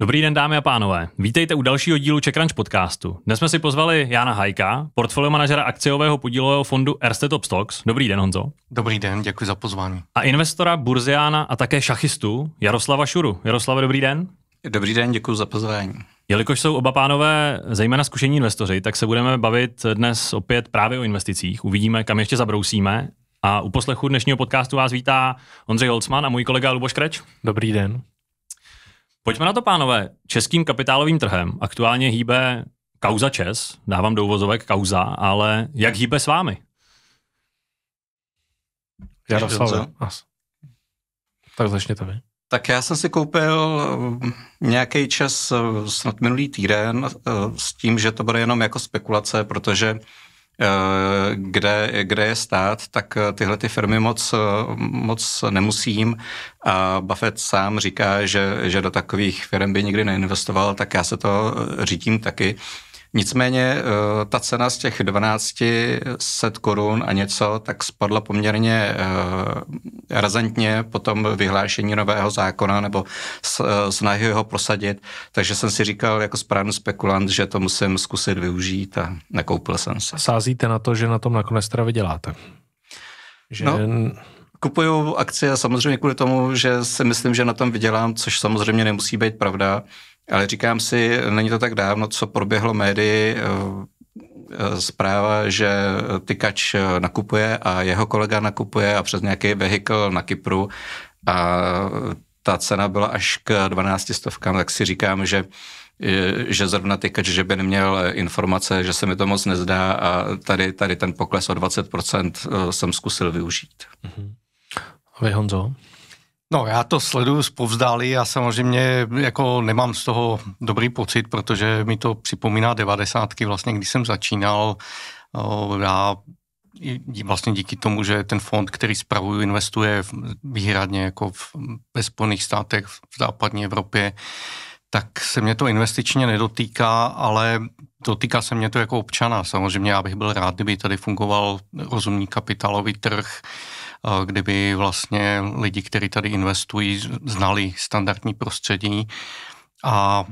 Dobrý den, dámy a pánové. Vítejte u dalšího dílu Čekranč podcastu. Dnes jsme si pozvali Jana Hajka, portfolio manažera akciového podílového fondu Erste Top Stocks. Dobrý den, Honzo. Dobrý den, děkuji za pozvání. A investora, burziána a také šachistu Jaroslava Šuru. Jaroslave, dobrý den. Dobrý den, děkuji za pozvání. Jelikož jsou oba pánové zejména zkušení investoři, tak se budeme bavit dnes opět právě o investicích. Uvidíme, kam ještě zabrousíme, a u poslechu dnešního podcastu vás vítá Ondřej Holcman a můj kolega Luboš Kreč. Dobrý den. Pojďme na to, pánové. Českým kapitálovým trhem aktuálně hýbe kauza Čes, dávám do uvozovek kauza, ale jak hýbe s vámi? Jaroslav, tak začněte vy. Tak já jsem si koupil um, nějaký čas uh, snad minulý týden uh, s tím, že to bude jenom jako spekulace, protože kde, kde je stát, tak eh, tyhle ty firmy moc, eh, moc nemusím. A Buffett sám říká, že, že do takových firm by nikdy neinvestoval, tak já se to eh, řídím taky. Nicméně eh, ta cena z těch 1200 korun a něco tak spadla poměrně eh, razantně po tom vyhlášení nového zákona nebo eh, snahy ho prosadit, takže jsem si říkal jako správný spekulant, že to musím zkusit využít a nakoupil jsem se. Sázíte na to, že na tom nakonec teda vyděláte? Že... No, kupuju akcie samozřejmě kvůli tomu, že si myslím, že na tom vydělám, což samozřejmě nemusí být pravda, ale říkám si, není to tak dávno, co proběhlo médii eh, zpráva, že tykač eh, nakupuje a jeho kolega nakupuje a přes nějaký vehikl na Kypru a ta cena byla až k 12 stovkám, tak si říkám, že eh, že zrovna tykač, že by neměl informace, že se mi to moc nezdá a tady, tady ten pokles o 20% jsem zkusil využít. Mm-hmm. A vy Honzo? No já to sleduju povzdálí a samozřejmě jako nemám z toho dobrý pocit, protože mi to připomíná devadesátky vlastně, když jsem začínal. Já vlastně díky tomu, že ten fond, který spravuju, investuje výhradně jako v, ve Spojených státech, v západní Evropě, tak se mě to investičně nedotýká, ale dotýká se mě to jako občana. Samozřejmě já bych byl rád, kdyby tady fungoval rozumný kapitálový trh, kdyby vlastně lidi, kteří tady investují, znali standardní prostředí a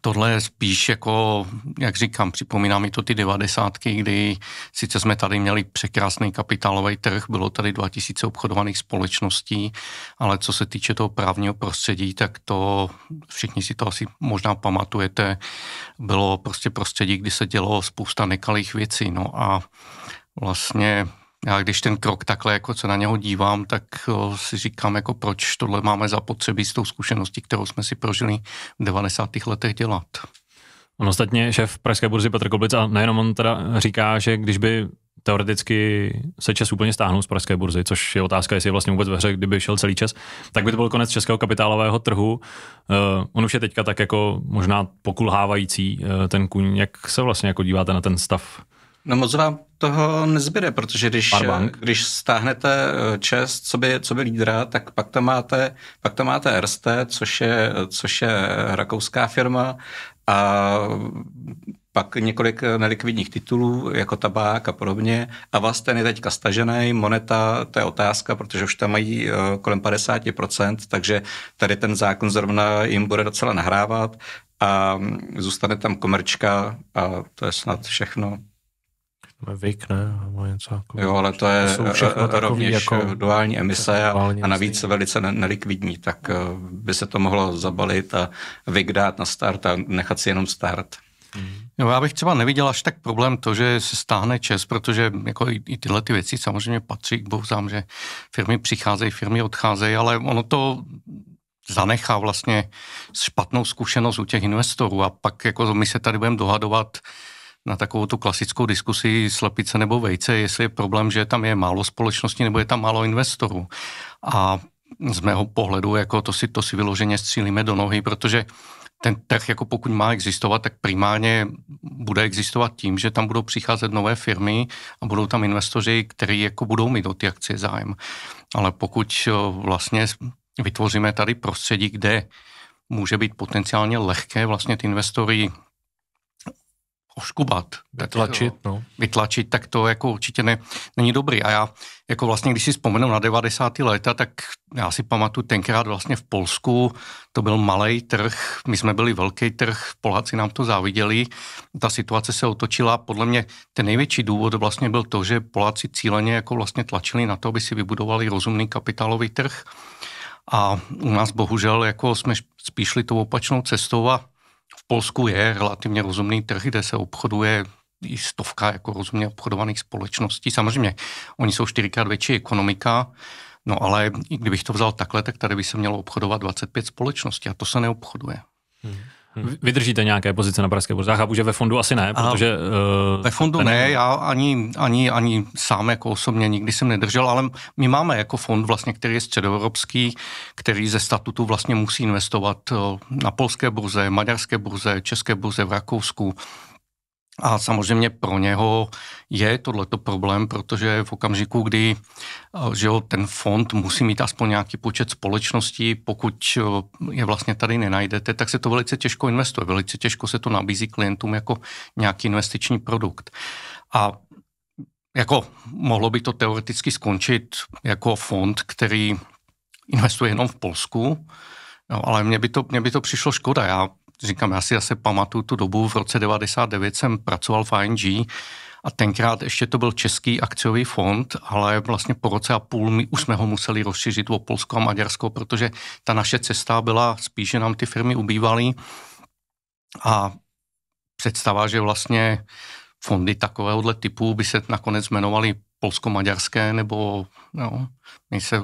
tohle je spíš jako, jak říkám, připomíná mi to ty devadesátky, kdy sice jsme tady měli překrásný kapitálový trh, bylo tady 2000 obchodovaných společností, ale co se týče toho právního prostředí, tak to všichni si to asi možná pamatujete, bylo prostě prostředí, kdy se dělo spousta nekalých věcí, no a vlastně já když ten krok takhle, jako se na něho dívám, tak si říkám, jako proč tohle máme potřeby s tou zkušeností, kterou jsme si prožili v 90. letech dělat. On ostatně šéf Pražské burzy Petr Koblic a nejenom on teda říká, že když by teoreticky se čas úplně stáhnul z pražské burzy, což je otázka, jestli je vlastně vůbec ve hře, kdyby šel celý čas, tak by to byl konec českého kapitálového trhu. Uh, on už je teďka tak jako možná pokulhávající uh, ten kůň. Jak se vlastně jako díváte na ten stav No moc vám toho nezbyde, protože když, eh, když stáhnete eh, čest, co by, co by lídra, tak pak tam máte, pak tam máte RST, což je, což je rakouská firma a pak několik eh, nelikvidních titulů, jako tabák a podobně. A vás ten je teďka stažený, moneta, to je otázka, protože už tam mají kolem 50%, takže tady ten zákon zrovna jim bude docela nahrávat a mm, zůstane tam komerčka a to je snad všechno. Mavic, ne? Nebo něco jako... Jo, ale to je to eh, eh, rovněž eh, jako duální emise a, a navíc emise. velice nelikvidní, tak by se to mohlo zabalit a dát na start a nechat si jenom start. No, já bych třeba neviděl až tak problém to, že se stáhne čes, protože jako i, i tyhle ty věci samozřejmě patří k bohuzám, že firmy přicházejí, firmy odcházejí, ale ono to zanechá vlastně špatnou zkušenost u těch investorů a pak jako my se tady budeme dohadovat, na takovou tu klasickou diskusi slepice nebo vejce, jestli je problém, že tam je málo společností nebo je tam málo investorů. A z mého pohledu, jako to si, to si vyloženě střílíme do nohy, protože ten trh, jako pokud má existovat, tak primárně bude existovat tím, že tam budou přicházet nové firmy a budou tam investoři, kteří jako budou mít o ty akcie zájem. Ale pokud eh, vlastně vytvoříme tady prostředí, kde může být potenciálně lehké vlastně ty investory oškubat, vytlačit, no. vytlačit, tak to jako určitě ne, není dobrý. A já jako vlastně, když si vzpomenu na 90. léta, tak já si pamatuju tenkrát vlastně v Polsku, to byl malý trh, my jsme byli velký trh, Poláci nám to záviděli, ta situace se otočila, podle mě ten největší důvod vlastně byl to, že Poláci cíleně jako vlastně tlačili na to, aby si vybudovali rozumný kapitálový trh a u nás bohužel jako jsme spíšli tou opačnou cestou a Polsku je relativně rozumný trh, kde se obchoduje i stovka jako rozumně obchodovaných společností. Samozřejmě, oni jsou čtyřikrát větší ekonomika, no ale kdybych to vzal takhle, tak tady by se mělo obchodovat 25 společností a to se neobchoduje. Hmm. Vydržíte nějaké pozice na pražské burze? Já chápu, že ve fondu asi ne, protože... Uh, ve fondu ne, ne, já ani, ani, ani sám jako osobně nikdy jsem nedržel, ale my máme jako fond vlastně, který je středoevropský, který ze statutu vlastně musí investovat eh, na polské burze, maďarské burze, české burze v Rakousku, a samozřejmě pro něho je tohleto problém, protože v okamžiku, kdy eh, že jo, ten fond musí mít aspoň nějaký počet společností, pokud eh, je vlastně tady nenajdete, tak se to velice těžko investuje, velice těžko se to nabízí klientům jako nějaký investiční produkt. A jako mohlo by to teoreticky skončit jako fond, který investuje jenom v Polsku, No, ale mně by, to, mně by to přišlo škoda. Já říkám, já si asi pamatuju tu dobu, v roce 99 jsem pracoval v ING a tenkrát ještě to byl Český akciový fond, ale vlastně po roce a půl my už jsme ho museli rozšířit o Polsko a Maďarsko, protože ta naše cesta byla spíš, že nám ty firmy ubývaly a představa, že vlastně fondy takovéhohle typu by se nakonec jmenovaly polsko-maďarské, nebo no, my se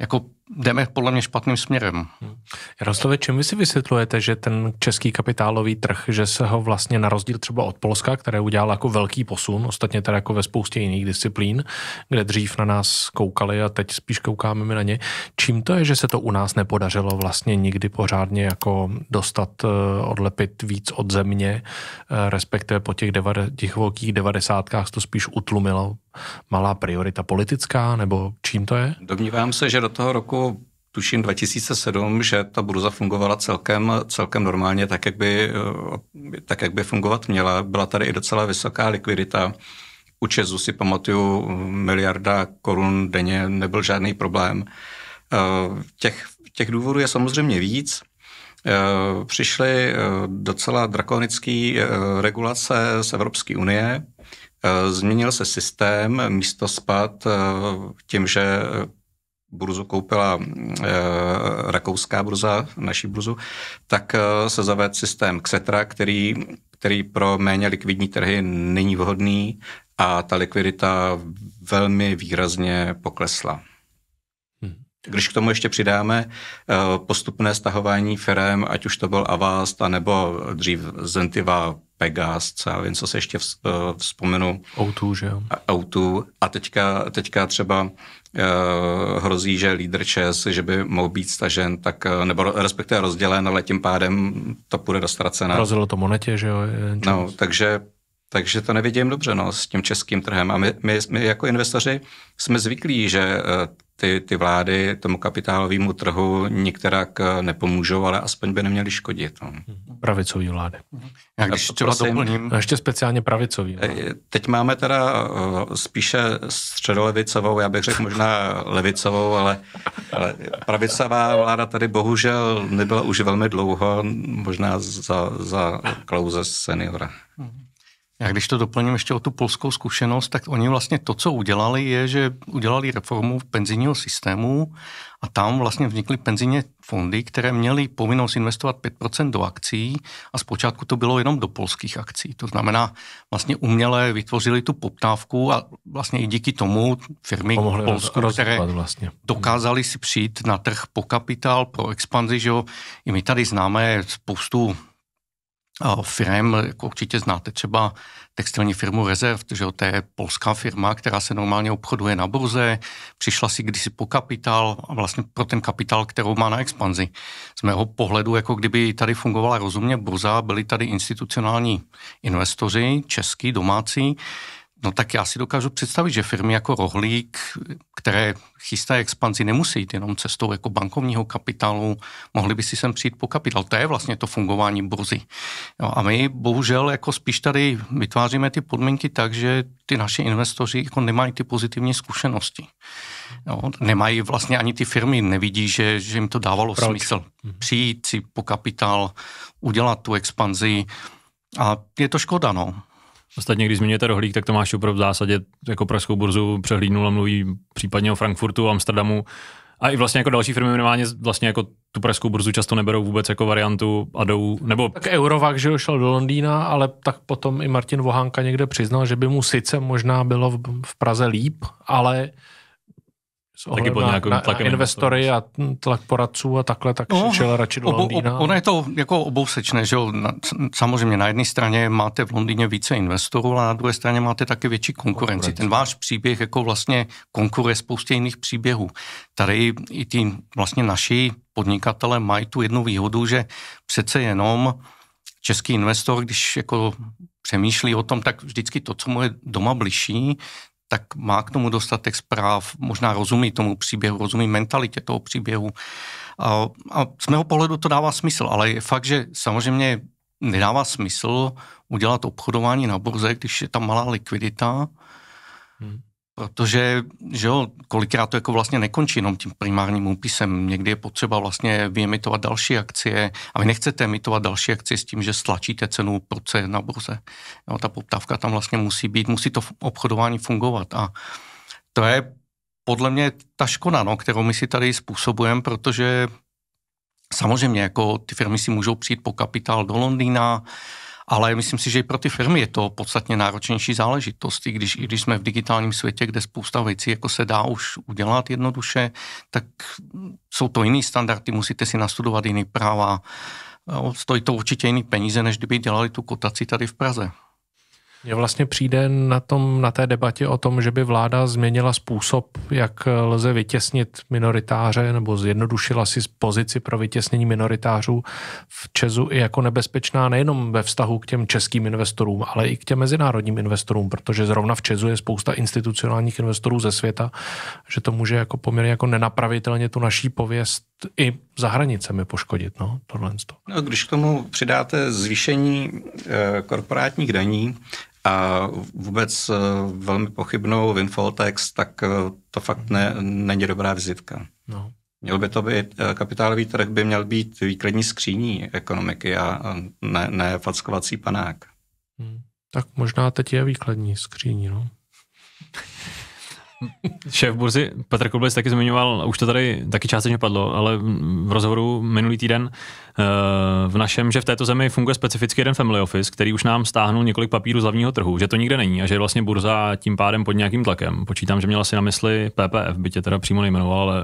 jako jdeme podle mě špatným směrem. Hmm. Jaroslave, čím vy si vysvětlujete, že ten český kapitálový trh, že se ho vlastně na rozdíl třeba od Polska, které udělal jako velký posun, ostatně teda jako ve spoustě jiných disciplín, kde dřív na nás koukali a teď spíš koukáme my na ně, čím to je, že se to u nás nepodařilo vlastně nikdy pořádně jako dostat, eh, odlepit víc od země, eh, respektive po těch, deva, těch velkých devadesátkách to spíš utlumilo malá priorita politická, nebo čím to je? Domnívám se, že do toho roku tuším 2007, že ta burza fungovala celkem, celkem normálně, tak jak, by, eh, tak jak by fungovat měla. Byla tady i docela vysoká likvidita. U Česu si pamatuju, miliarda korun denně nebyl žádný problém. Eh, těch, těch důvodů je samozřejmě víc. Eh, přišly docela drakonické regulace z Evropské unie, Eh, změnil se systém, eh, místo spad eh, tím, že burzu koupila rakouská burza, naší burzu, tak se zavedl systém Xetra, který, který pro méně likvidní trhy není vhodný a ta likvidita velmi výrazně poklesla. Hmm. Když k tomu ještě přidáme postupné stahování firm, ať už to byl Avast, nebo dřív Zentiva Pegas, co já vím, co se ještě eh, vzpomenu. Outu, že jo? Outu. A teďka, teďka třeba uh, hrozí, že lídr ČES, že by mohl být stažen, tak, eh, nebo respektive rozdělen, ale tím pádem to půjde dostracené. Rozdělo to monetě, že jo? No, takže takže to nevidím dobře no, s tím českým trhem. A my, my, my jako investoři jsme zvyklí, že ty, ty vlády tomu kapitálovému trhu nikterak eh, nepomůžou, ale aspoň by neměly škodit. No. Pravicový vlády. Já když eh, to prosím, doplním. No, ještě speciálně pravicový. Eh, teď máme teda spíše středolevicovou, já bych řekl možná levicovou, ale, ale pravicová vláda tady bohužel nebyla už velmi dlouho, možná za, za klouze seniora. Mhm. Já když to doplním ještě o tu polskou zkušenost, tak oni vlastně to, co udělali, je, že udělali reformu penzijního systému a tam vlastně vznikly penzijně fondy, které měly povinnost investovat 5% do akcí a zpočátku to bylo jenom do polských akcí. To znamená, vlastně uměle vytvořili tu poptávku a vlastně i díky tomu firmy v Polsku, roz, které vlastně. dokázali si přijít na trh po kapitál, pro expanzi, že jo, i my tady známe spoustu firm, jako určitě znáte třeba textilní firmu Rezerv, že to je polská firma, která se normálně obchoduje na burze, přišla si kdysi po kapitál a vlastně pro ten kapitál, kterou má na expanzi. Z mého pohledu, jako kdyby tady fungovala rozumně burza, byli tady institucionální investoři, český, domácí, No tak já si dokážu představit, že firmy jako Rohlík, které chystají expanzi, nemusí jít jenom cestou jako bankovního kapitálu, mohli by si sem přijít po kapitál. To je vlastně to fungování burzy. No a my bohužel jako spíš tady vytváříme ty podmínky tak, že ty naši investoři jako nemají ty pozitivní zkušenosti. No, nemají vlastně ani ty firmy, nevidí, že, že jim to dávalo Proč? smysl. Mhm. Přijít si po kapitál, udělat tu expanzi, a je to škoda, no. Ostatně, když zmiňujete rohlík, tak Tomáš Šupro v zásadě jako pražskou burzu přehlídnul a mluví případně o Frankfurtu, Amsterdamu. A i vlastně jako další firmy minimálně vlastně jako tu pražskou burzu často neberou vůbec jako variantu a jdou, nebo... Tak Eurovak, že šel do Londýna, ale tak potom i Martin Vohánka někde přiznal, že by mu sice možná bylo v Praze líp, ale s taky pod na, na, tlakem na investory a tlak poradců a takhle, tak no, šel radši do Londýna. Ono je to jako obousečné, že jo? Na, samozřejmě na jedné straně máte v Londýně více investorů, a na druhé straně máte taky větší konkurenci. konkurenci. Ten váš příběh jako vlastně konkuruje spoustě jiných příběhů. Tady i ty vlastně naši podnikatele mají tu jednu výhodu, že přece jenom český investor, když jako přemýšlí o tom, tak vždycky to, co mu je doma bližší, tak má k tomu dostatek zpráv, možná rozumí tomu příběhu, rozumí mentalitě toho příběhu. A, a z mého pohledu to dává smysl, ale je fakt, že samozřejmě nedává smysl udělat obchodování na burze, když je tam malá likvidita, hmm. Protože, že jo, kolikrát to jako vlastně nekončí jenom tím primárním úpisem. Někdy je potřeba vlastně vyemitovat další akcie a vy nechcete emitovat další akcie s tím, že stlačíte cenu proce na burze. Jo, ta poptávka tam vlastně musí být, musí to obchodování fungovat a to je podle mě ta škoda, no, kterou my si tady způsobujeme, protože samozřejmě jako ty firmy si můžou přijít po kapitál do Londýna, ale myslím si, že i pro ty firmy je to podstatně náročnější záležitost. I když, i když jsme v digitálním světě, kde spousta věcí jako se dá už udělat jednoduše, tak jsou to jiný standardy, musíte si nastudovat jiný práva. No, stojí to určitě jiný peníze, než kdyby dělali tu kotaci tady v Praze. Mně vlastně přijde na, tom, na té debatě o tom, že by vláda změnila způsob, jak lze vytěsnit minoritáře nebo zjednodušila si pozici pro vytěsnění minoritářů v Česu i jako nebezpečná nejenom ve vztahu k těm českým investorům, ale i k těm mezinárodním investorům, protože zrovna v Česu je spousta institucionálních investorů ze světa, že to může jako poměrně jako nenapravitelně tu naší pověst i za hranicemi poškodit, no, tohle. No, když k tomu přidáte zvýšení e, korporátních daní a vůbec eh, velmi pochybnou Winfall text, tak eh, to fakt ne, není dobrá vizitka. No. Měl by to být, eh, kapitálový trh by měl být výkladní skříní ekonomiky a ne, ne fackovací panák. Hmm. Tak možná teď je výkladní skříní, no. Šéf burzy Petr Kulbis taky zmiňoval, už to tady taky částečně padlo, ale v rozhovoru minulý týden eh, v našem, že v této zemi funguje specificky jeden family office, který už nám stáhnul několik papírů z hlavního trhu, že to nikde není a že je vlastně burza tím pádem pod nějakým tlakem. Počítám, že měla si na mysli PPF, by tě teda přímo nejmenoval, ale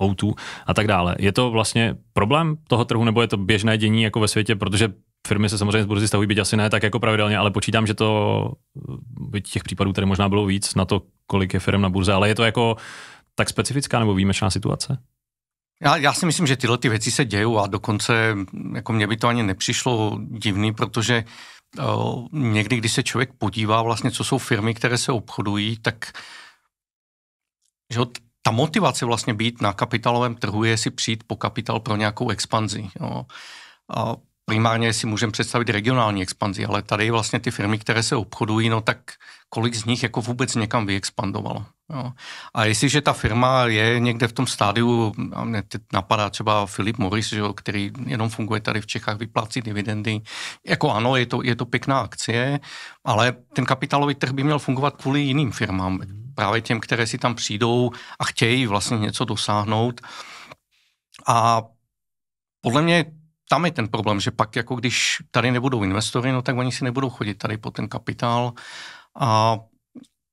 eh, O2 a tak dále. Je to vlastně problém toho trhu nebo je to běžné dění jako ve světě, protože firmy se samozřejmě z burzy stahují, byť asi ne tak jako pravidelně, ale počítám, že to, eh, byť těch případů tady možná bylo víc na to, kolik je firm na burze, ale je to jako tak specifická nebo výjimečná situace? Já, já si myslím, že tyhle ty věci se dějí a dokonce mm, jako mně by to ani nepřišlo divný, protože o, eh, někdy, když se člověk podívá vlastně, co jsou firmy, které se obchodují, tak že ta motivace vlastně být na kapitálovém trhu je si přijít po kapitál pro nějakou expanzi. Jo. A primárně si můžeme představit regionální expanzi, ale tady vlastně ty firmy, které se obchodují, no tak kolik z nich jako vůbec někam vyexpandovalo. Jo. A jestliže ta firma je někde v tom stádiu, a mě teď napadá třeba Philip Morris, jo, který jenom funguje tady v Čechách, vyplácí dividendy, jako ano, je to, je to pěkná akcie, ale ten kapitálový trh by měl fungovat kvůli jiným firmám, právě těm, které si tam přijdou a chtějí vlastně něco dosáhnout. A podle mě tam je ten problém, že pak jako když tady nebudou investory, no tak oni si nebudou chodit tady po ten kapitál a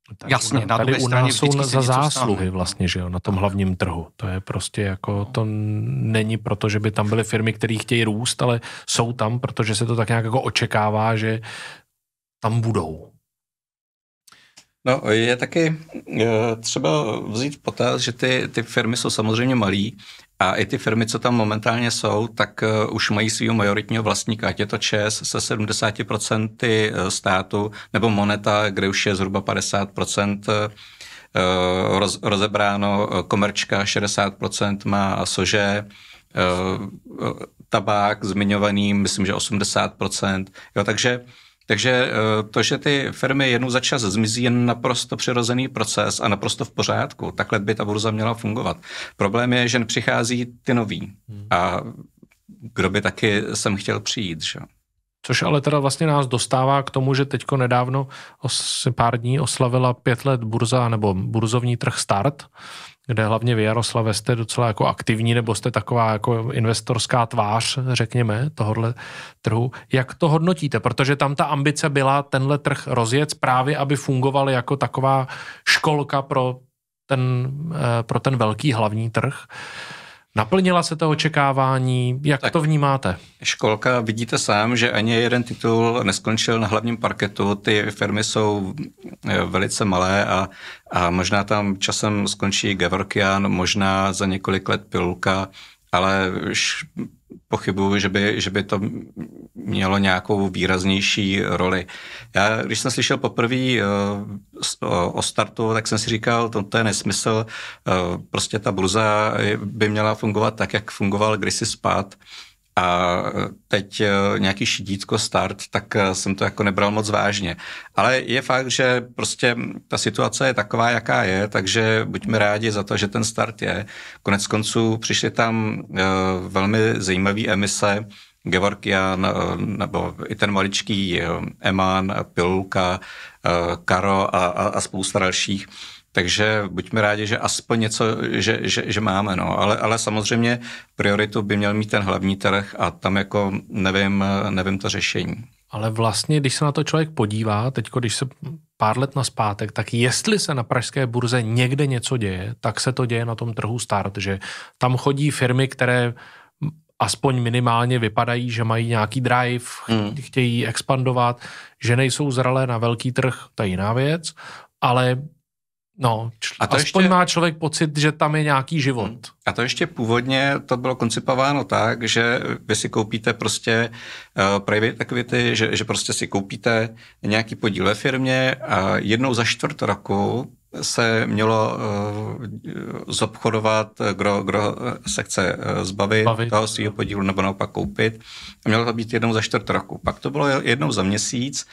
no tak Jasně, na tady u nás jsou za zásluhy stále. vlastně, že jo, na tom hlavním trhu. To je prostě jako, to není proto, že by tam byly firmy, které chtějí růst, ale jsou tam, protože se to tak nějak jako očekává, že tam budou. No, je taky eh, třeba vzít v potaz, že ty, ty firmy jsou samozřejmě malý a i ty firmy, co tam momentálně jsou, tak eh, už mají svého majoritního vlastníka, ať je to ČES se 70% eh, státu, nebo Moneta, kde už je zhruba 50% eh, roz, rozebráno, komerčka 60% má sože, tabák zmiňovaný, myslím, že 80%. Jo, takže takže eh, to, že ty firmy jednou za čas zmizí, je naprosto přirozený proces a naprosto v pořádku. Takhle by ta burza měla fungovat. Problém je, že přichází ty noví. Hmm. A kdo by taky sem chtěl přijít, že? Což ale teda vlastně nás dostává k tomu, že teďko nedávno os, pár dní oslavila pět let burza nebo burzovní trh Start, kde hlavně vy Jaroslave jste docela jako aktivní nebo jste taková jako investorská tvář, řekněme, tohohle trhu. Jak to hodnotíte? Protože tam ta ambice byla tenhle trh rozjet právě, aby fungoval jako taková školka pro ten, eh, pro ten velký hlavní trh. Naplnila se to očekávání? Jak tak to vnímáte? Školka, vidíte sám, že ani jeden titul neskončil na hlavním parketu. Ty firmy jsou eh, velice malé a, a možná tam časem skončí Gevorkian, možná za několik let Pilulka, ale pochybuju, že by, že by to mělo nějakou výraznější roli. Já, když jsem slyšel poprvé eh, o, o startu, tak jsem si říkal, to, to je nesmysl, eh, prostě ta bluza eh, by měla fungovat tak, jak fungoval kdysi spát a e, teď e, nějaký šidítko start, tak e, jsem to jako nebral moc vážně. Ale je fakt, že prostě ta situace je taková, jaká je, takže buďme rádi za to, že ten start je. Konec konců přišly tam velmi zajímavé emise, Gevorkian, nebo i ten maličký Eman, Pilulka, Karo a, a, a spousta dalších takže buďme rádi, že aspoň něco, že, že, že máme, no. Ale, ale samozřejmě prioritu by měl mít ten hlavní trh a tam jako nevím, nevím to řešení. Ale vlastně, když se na to člověk podívá, teď když se pár let na zpátek, tak jestli se na pražské burze někde něco děje, tak se to děje na tom trhu start, že tam chodí firmy, které aspoň minimálně vypadají, že mají nějaký drive, hmm. chtějí expandovat, že nejsou zralé na velký trh, to je jiná věc, ale No, čl- a to aspoň ještě... má člověk pocit, že tam je nějaký život. Hmm. A to ještě původně to bylo koncipováno tak, že vy si koupíte prostě uh, private equity, že, že prostě si koupíte nějaký podíl ve firmě a jednou za čtvrt roku se mělo uh, zobchodovat, kdo, kdo eh, se chce zbavit, zbavit. toho svého podílu nebo naopak koupit. A mělo to být jednou za čtvrt roku. Pak to bylo jednou za měsíc. Uh,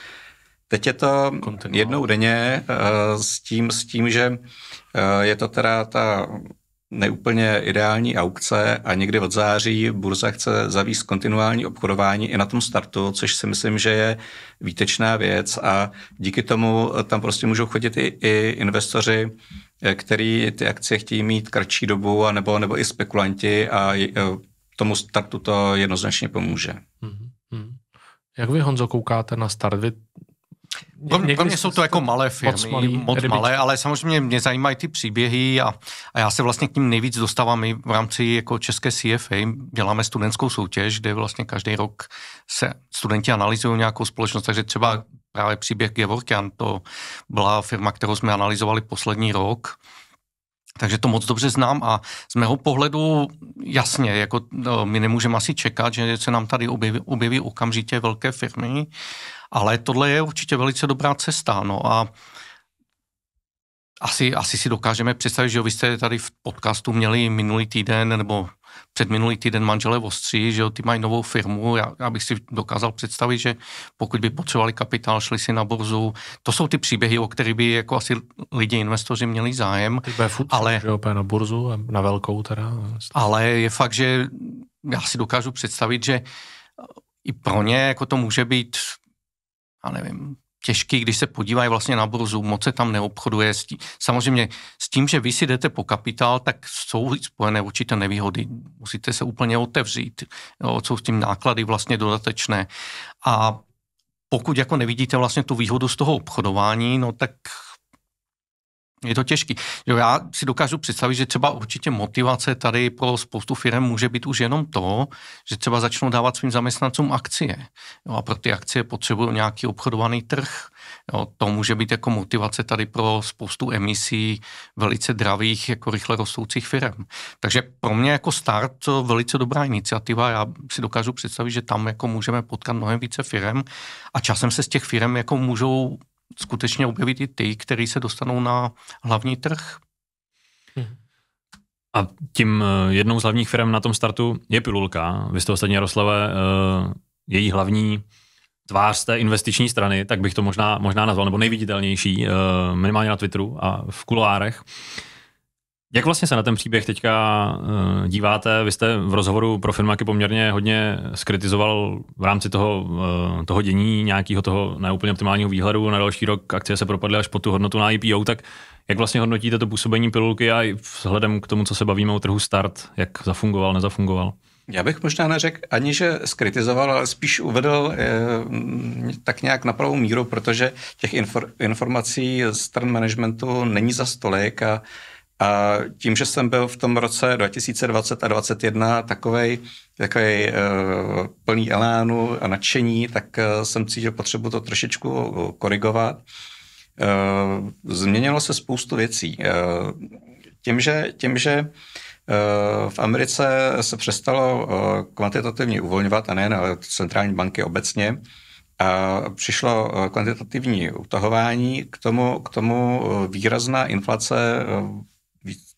Teď je to Continuál. jednou denně eh, s tím, s tím, že eh, je to teda ta neúplně ideální aukce a někdy od září burza chce zavíst kontinuální obchodování i na tom startu, což si myslím, že je výtečná věc a díky tomu eh, tam prostě můžou chodit i, i investoři, který ty akcie chtějí mít kratší dobu, anebo, nebo i spekulanti a tomu startu to jednoznačně pomůže. Mm-hmm. Jak vy, Honzo, koukáte na start? Vy pro, pro mě jsou to jako malé firmy, moc, malý, moc malé, ale samozřejmě mě zajímají ty příběhy a, a já se vlastně k ním nejvíc dostávám i v rámci jako české CFA. Děláme studentskou soutěž, kde vlastně každý rok se studenti analyzují nějakou společnost, takže třeba právě příběh Gevorkian, to byla firma, kterou jsme analyzovali poslední rok takže to moc dobře znám a z mého pohledu jasně, jako no, my nemůžeme asi čekat, že se nám tady objeví, objeví okamžitě velké firmy, ale tohle je určitě velice dobrá cesta. No a asi, asi si dokážeme představit, že vy jste tady v podcastu měli minulý týden nebo před minulý týden manželé v Ostří, že jo, ty mají novou firmu, já, já bych si dokázal představit, že pokud by potřebovali kapitál, šli si na burzu, to jsou ty příběhy, o kterých by jako asi lidi, investoři měli zájem. Teď bude ale, že opět na burzu, na velkou teda. Ale je fakt, že já si dokážu představit, že i pro ně jako to může být, já nevím, těžký, když se podívají vlastně na burzu, moc se tam neobchoduje. S tím, samozřejmě s tím, že vy si jdete po kapitál, tak jsou spojené určité nevýhody. Musíte se úplně otevřít, jo, jsou s tím náklady vlastně dodatečné. A pokud jako nevidíte vlastně tu výhodu z toho obchodování, no tak je to těžký. Jo, já si dokážu představit, že třeba určitě motivace tady pro spoustu firm může být už jenom to, že třeba začnou dávat svým zaměstnancům akcie. Jo, a pro ty akcie potřebují nějaký obchodovaný trh. Jo, to může být jako motivace tady pro spoustu emisí velice dravých, jako rychle rostoucích firm. Takže pro mě jako start velice dobrá iniciativa. Já si dokážu představit, že tam jako můžeme potkat mnohem více firm a časem se z těch firm jako můžou skutečně objevit i ty, kteří se dostanou na hlavní trh. Mhm. A tím eh, jednou z hlavních firm na tom startu je Pilulka. Vy jste ostatně, Jaroslave, eh, její hlavní tvář té investiční strany, tak bych to možná, možná nazval, nebo nejviditelnější, eh, minimálně na Twitteru a v kuloárech. Jak vlastně se na ten příběh teďka eh, díváte? Vy jste v rozhovoru pro firmáky poměrně hodně skritizoval v rámci toho, eh, toho dění, nějakého toho neúplně optimálního výhledu na další rok. Akcie se propadly až po tu hodnotu na IPO, tak jak vlastně hodnotíte to působení pilulky a i vzhledem k tomu, co se bavíme o trhu start, jak zafungoval, nezafungoval? Já bych možná neřekl ani, že skritizoval, ale spíš uvedl e, tak nějak na pravou míru, protože těch infor- informací z stran managementu není za stolik a a tím, že jsem byl v tom roce 2020 a 2021 takovej, takovej uh, plný elánu a nadšení, tak uh, jsem cítil potřebu to trošičku eh, korigovat. Uh, změnilo se spoustu věcí. Uh, tím, že, tím, že uh, v Americe se přestalo kvantitativně uvolňovat, a nejen ale centrální banky obecně, a přišlo kvantitativní utahování, k tomu, k tomu výrazná inflace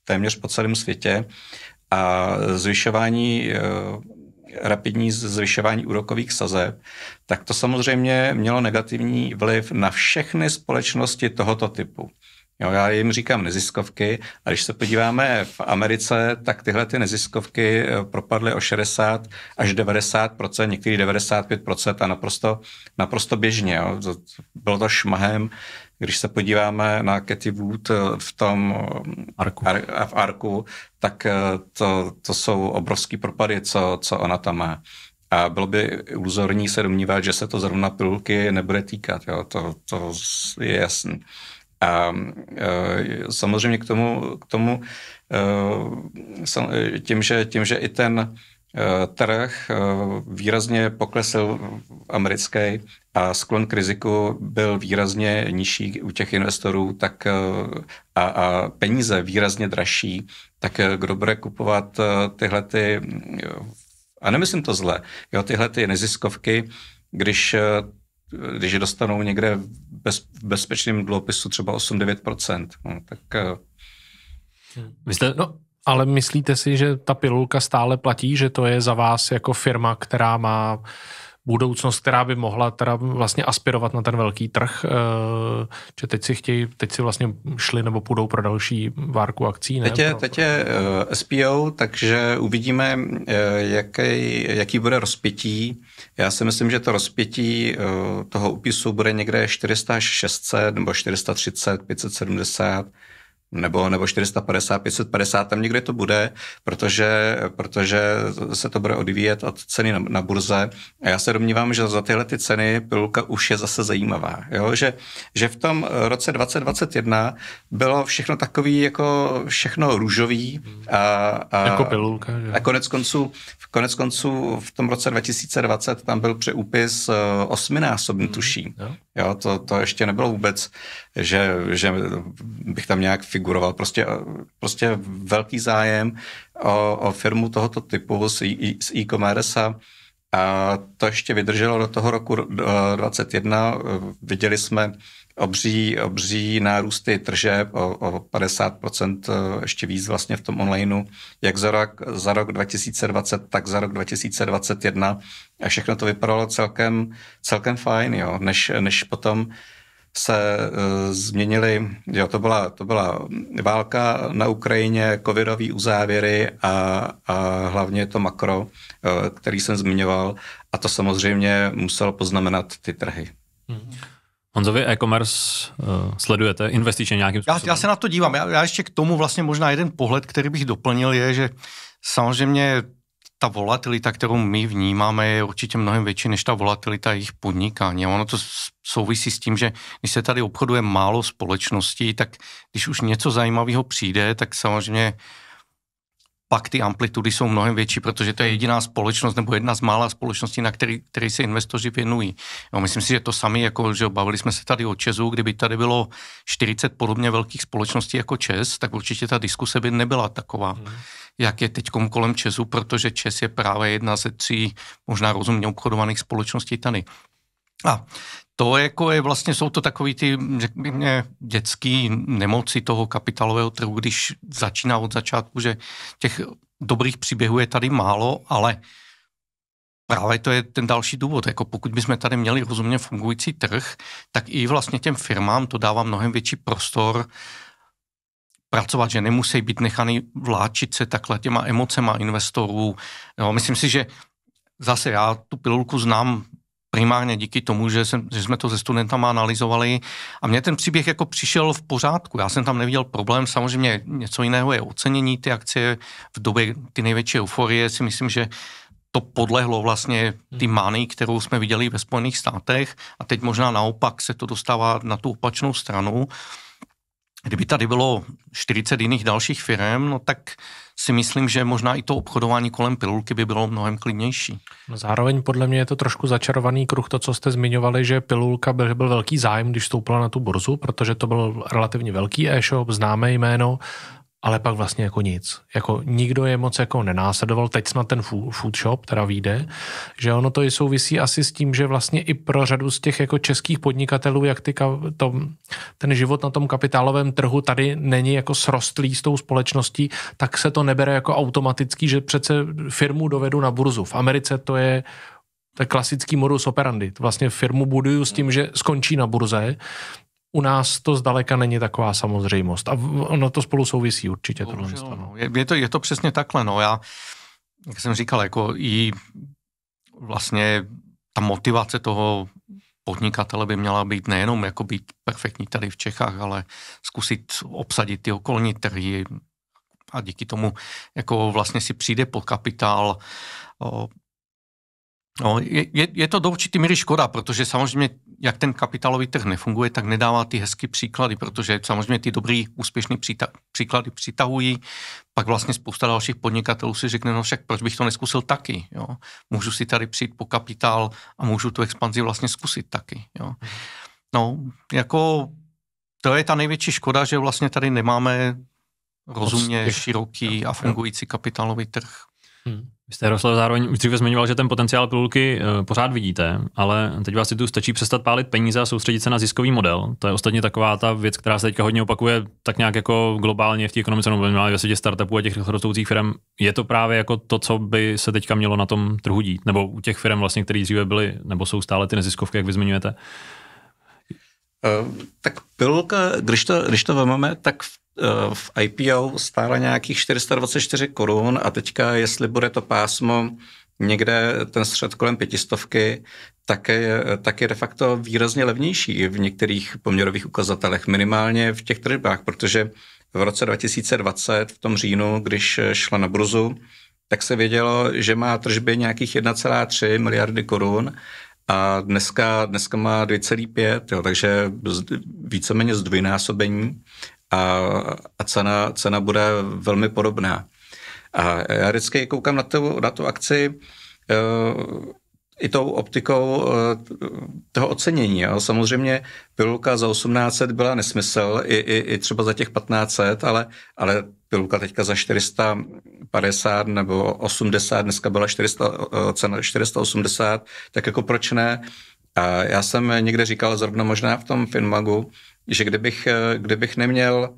téměř po celém světě a zvyšování eh, rapidní zvyšování úrokových sazeb, tak to samozřejmě mělo negativní vliv na všechny společnosti tohoto typu. Jo, já jim říkám neziskovky a když se podíváme v Americe, tak tyhle ty neziskovky eh, propadly o 60 až 90 některý 95 a naprosto, naprosto běžně. Jo. Bylo to šmahem když se podíváme na Cathy Wood eh, v tom eh, arku, ar, eh, v arku tak to, to jsou obrovský propady, co, co ona tam má. A bylo by iluzorní se domnívat, že se to zrovna pilulky nebude týkat. Jo? To, to je jasný. A e, samozřejmě k tomu, k tomu e, tím, že, tím, že i ten e, trh e, výrazně poklesl americký a sklon k riziku byl výrazně nižší u těch investorů, tak eh, a, a peníze výrazně dražší, tak eh, kdo bude kupovat eh, tyhle ty, mm, a nemyslím to zle, jo, tyhle ty neziskovky, když když je dostanou někde v, bez, v bezpečném dluhopisu třeba 8-9%, no, tak... Vy jste, no, ale myslíte si, že ta pilulka stále platí, že to je za vás jako firma, která má budoucnost, která by mohla teda vlastně aspirovat na ten velký trh, eh, že teď si chtějí, teď si vlastně šli nebo půjdou pro další várku akcí, ne? Teď je, teď je eh, SPO, takže uvidíme, eh, jaký, jaký bude rozpětí. Já si myslím, že to rozpětí toho úpisu bude někde 400 až 600 nebo 430, 570, nebo, nebo 450, 550, tam někde to bude, protože, protože se to bude odvíjet od ceny na, na burze. A já se domnívám, že za tyhle ty ceny pilulka už je zase zajímavá. Jo? Že, že v tom eh, roce 2021 bylo všechno takový jako všechno růžový. A, a, jako pilulka. Že? A konec konců, konec konců v tom roce 2020 tam byl přeúpis eh, osminásobný, mhm, tuším. Jo? Jo, to, to ještě nebylo vůbec, že, že bych tam nějak figuroval. Prostě, prostě velký zájem o, o firmu tohoto typu z, z e-commerce a a to ještě vydrželo do toho roku 2021. Viděli jsme obří, obří nárůsty tržeb o, o 50% e, ještě víc vlastně v tom onlineu, jak za rok, za rok 2020, tak za rok 2021 a všechno to vypadalo celkem, celkem fajn, jo, než, než potom se uh, e, změnily, jo, to byla, to byla válka na Ukrajině, covidové uzávěry a, a hlavně to makro, uh, který jsem zmiňoval a to samozřejmě muselo poznamenat ty trhy. Hmm. Honzovi e-commerce uh, sledujete investičně nějakým způsobem? Já, já se na to dívám. Já, já ještě k tomu vlastně možná jeden pohled, který bych doplnil, je, že samozřejmě ta volatilita, kterou my vnímáme, je určitě mnohem větší než ta volatilita jejich podnikání. A ono to souvisí s tím, že když se tady obchoduje málo společností, tak když už něco zajímavého přijde, tak samozřejmě pak ty amplitudy jsou mnohem větší, protože to je jediná společnost nebo jedna z mála společností, na který, který se investoři věnují. Jo, myslím si, že to sami, jako, že bavili jsme se tady o Česu, kdyby tady bylo 40 podobně velkých společností jako Čes, tak určitě ta diskuse by nebyla taková, hmm. jak je teď kolem Česu, protože Čes je právě jedna ze tří možná rozumně obchodovaných společností tady. A to jako je vlastně, jsou to takový ty, řekněme, dětský nemoci toho kapitálového trhu, když začíná od začátku, že těch dobrých příběhů je tady málo, ale Právě to je ten další důvod. Jako pokud bychom tady měli rozumně fungující trh, tak i vlastně těm firmám to dává mnohem větší prostor pracovat, že nemusí být nechaný vláčit se takhle těma emocema investorů. Jo, myslím si, že zase já tu pilulku znám primárně díky tomu, že, jsem, že jsme to se studentama analyzovali a mně ten příběh jako přišel v pořádku. Já jsem tam neviděl problém, samozřejmě něco jiného je ocenění ty akcie v době ty největší euforie, si myslím, že to podlehlo vlastně ty many, hmm. kterou jsme viděli ve Spojených státech a teď možná naopak se to dostává na tu opačnou stranu. Kdyby tady bylo 40 jiných dalších firm, no tak si myslím, že možná i to obchodování kolem pilulky by bylo mnohem klidnější. No zároveň podle mě je to trošku začarovaný kruh, to, co jste zmiňovali, že pilulka byl, byl velký zájem, když stoupila na tu burzu, protože to byl relativně velký e-shop, známé jméno ale pak vlastně jako nic. Jako nikdo je moc jako nenásledoval, teď snad ten food shop teda vyjde, že ono to i souvisí asi s tím, že vlastně i pro řadu z těch jako českých podnikatelů, jak ty, to, ten život na tom kapitálovém trhu tady není jako srostlý s tou společností, tak se to nebere jako automatický, že přece firmu dovedu na burzu. V Americe to je to je klasický modus operandi. Vlastně firmu buduju s tím, že skončí na burze, u nás to zdaleka není taková samozřejmost. A ono to spolu souvisí určitě. Bohužel, tohle no. je, je, to, je to přesně takhle. No. Já, jak jsem říkal, jako i vlastně ta motivace toho podnikatele by měla být nejenom jako být perfektní tady v Čechách, ale zkusit obsadit ty okolní trhy a díky tomu jako vlastně si přijde pod kapitál. No, je, je to do určitý míry škoda, protože samozřejmě jak ten kapitálový trh nefunguje, tak nedává ty hezky příklady, protože samozřejmě ty dobrý, úspěšný příta- příklady přitahují, pak vlastně spousta dalších podnikatelů si řekne, no však proč bych to neskusil taky, jo? Můžu si tady přijít po kapitál a můžu tu expanzi vlastně zkusit taky, jo? No, jako to je ta největší škoda, že vlastně tady nemáme rozumně široký a fungující kapitálový trh. Hmm. Vy jste Jaroslav zároveň už dříve zmiňoval, že ten potenciál pilulky eh, pořád vidíte, ale teď vás si tu stačí přestat pálit peníze a soustředit se na ziskový model. To je ostatně taková ta věc, která se teďka hodně opakuje tak nějak jako globálně v té ekonomice nebo minimálně ve světě startupů a těch rostoucích firm. Je to právě jako to, co by se teďka mělo na tom trhu dít, nebo u těch firm vlastně, které dříve byly, nebo jsou stále ty neziskovky, jak vy zmiňujete? Uh, tak pilulka, když to, když to vememe, tak v Eh, v IPO stála nějakých 424 korun a teďka, jestli bude to pásmo někde ten střed kolem pětistovky, tak je, tak je de facto výrazně levnější v některých poměrových ukazatelech, minimálně v těch tržbách, protože v roce 2020, v tom říjnu, když eh, šla na bruzu, tak se vědělo, že má tržby nějakých 1,3 miliardy korun a dneska, dneska má 2,5, jo, takže víceméně zdvojnásobení a, a cena, cena bude velmi podobná. A já vždycky koukám na tu, na tu akci uh, i tou optikou uh, toho ocenění. Jo. Samozřejmě pilulka za 1800 byla nesmysl, i, i, i třeba za těch 1500, ale, ale pilulka teďka za 450 nebo 80, dneska byla 400, uh, eh, cena 480, tak jako proč ne? A já jsem někde říkal, zrovna možná v tom Finmagu, že kdybych, eh, kdybych neměl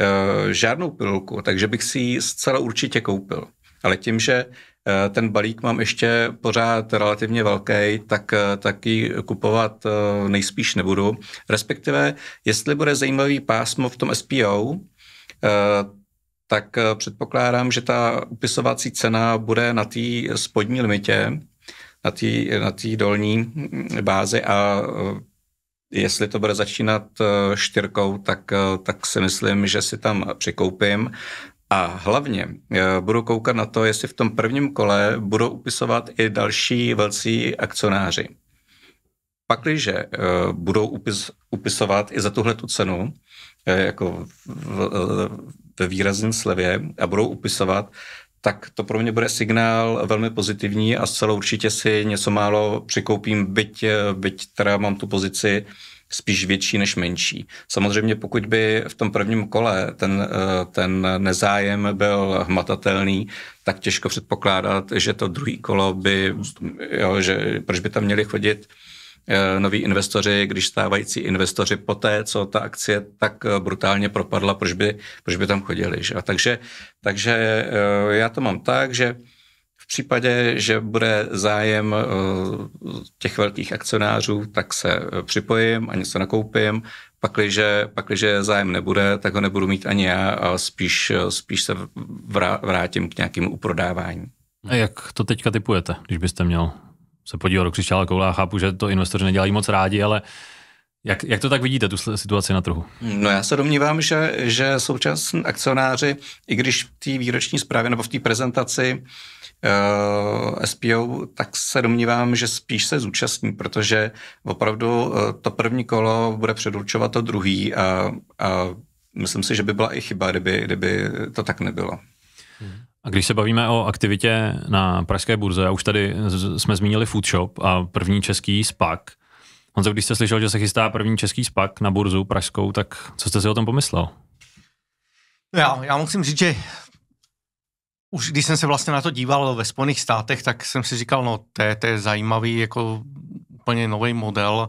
eh, žádnou pilulku, takže bych si ji zcela určitě koupil. Ale tím, že eh, ten balík mám ještě pořád relativně velký, tak, tak ji kupovat nejspíš nebudu. Respektive, jestli bude zajímavý pásmo v tom SPO, tak předpokládám, že ta upisovací cena bude na té spodní limitě, na té na dolní bázi a Jestli to bude začínat eh, čtyřkou, tak, eh, tak si myslím, že si tam přikoupím. A hlavně eh, budu koukat na to, jestli v tom prvním kole budou upisovat i další velcí akcionáři. Pakliže budou upis, upisovat i za tuhle tu cenu, jako ve výrazném slevě, a budou upisovat, tak to pro mě bude signál velmi pozitivní a zcela určitě si něco málo přikoupím, byť, eh, byť teda mám tu pozici spíš větší než menší. Samozřejmě pokud by v tom prvním kole ten, eh, ten nezájem byl hmatatelný, tak těžko předpokládat, že to druhý kolo by, jo, že proč by tam měli chodit uh, Eh, noví investoři, když stávající investoři po té, co ta akcie tak eh, brutálně propadla, proč by, proč by tam chodili. Že? A takže, takže eh, já to mám tak, že v případě, že bude zájem těch velkých akcionářů, tak se připojím a něco nakoupím. Pakliže, pakliže zájem nebude, tak ho nebudu mít ani já a spíš, spíš se vrátím k nějakému uprodávání. A jak to teďka typujete, když byste měl se podíval do křišťála koule a chápu, že to investoři nedělají moc rádi, ale jak, jak to tak vidíte, tu situaci na trhu? No já se domnívám, že, že současní akcionáři, i když v té výroční zprávě nebo v té prezentaci uh, eh, SPO, tak se domnívám, že spíš se zúčastní, protože opravdu uh, to první kolo bude předurčovat to druhý a, a myslím si, že by byla i chyba, kdyby, kdyby to tak nebylo. Hmm. A když se bavíme o aktivitě na pražské burze, a už tady jsme zmínili foodshop a první český SPAC. Honzo, když jste slyšel, že se chystá první český SPAC na burzu pražskou, tak co jste si o tom pomyslel? No já, já musím říct, že už když jsem se vlastně na to díval ve Spojených státech, tak jsem si říkal, no to je, to je zajímavý, jako úplně nový model,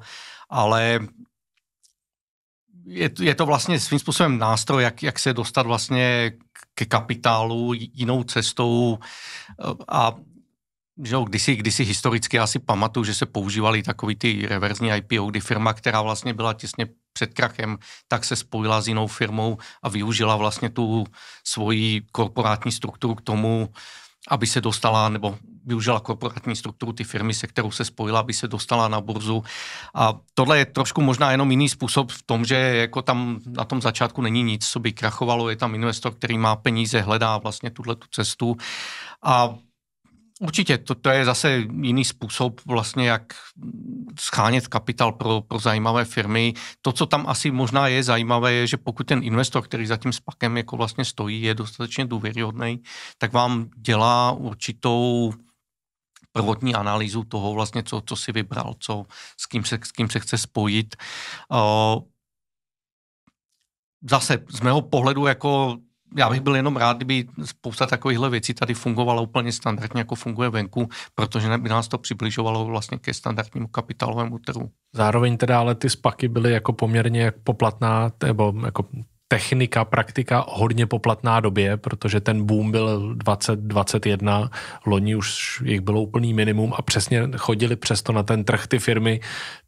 ale je, je to vlastně svým způsobem nástroj, jak, jak se dostat vlastně ke kapitálu jinou cestou eh, a že jo, kdysi, kdysi historicky já si pamatuju, že se používaly takový ty reverzní IPO, kdy firma, která vlastně byla těsně před krachem, tak se spojila s jinou firmou a využila vlastně tu svoji korporátní strukturu k tomu, aby se dostala nebo využila korporátní strukturu ty firmy, se kterou se spojila, aby se dostala na burzu. A tohle je trošku možná jenom jiný způsob v tom, že jako tam na tom začátku není nic, co by krachovalo, je tam investor, který má peníze, hledá vlastně tuhle tu cestu. A Určitě, to, to je zase jiný způsob vlastně, jak schánět kapitál pro, pro zajímavé firmy. To, co tam asi možná je zajímavé, je, že pokud ten investor, který za tím spakem jako vlastně stojí, je dostatečně důvěryhodný, tak vám dělá určitou prvotní analýzu toho vlastně, co, co si vybral, co, s, kým se, s kým se chce spojit. zase z mého pohledu jako já bych byl jenom rád, kdyby spousta takovýchhle věcí tady fungovala úplně standardně, jako funguje venku, protože by nás to přibližovalo vlastně ke standardnímu kapitálovému trhu. Zároveň teda ale ty spaky byly jako poměrně poplatná, nebo jako technika, praktika hodně poplatná době, protože ten boom byl 2021, loni už jich bylo úplný minimum a přesně chodili přesto na ten trh ty firmy,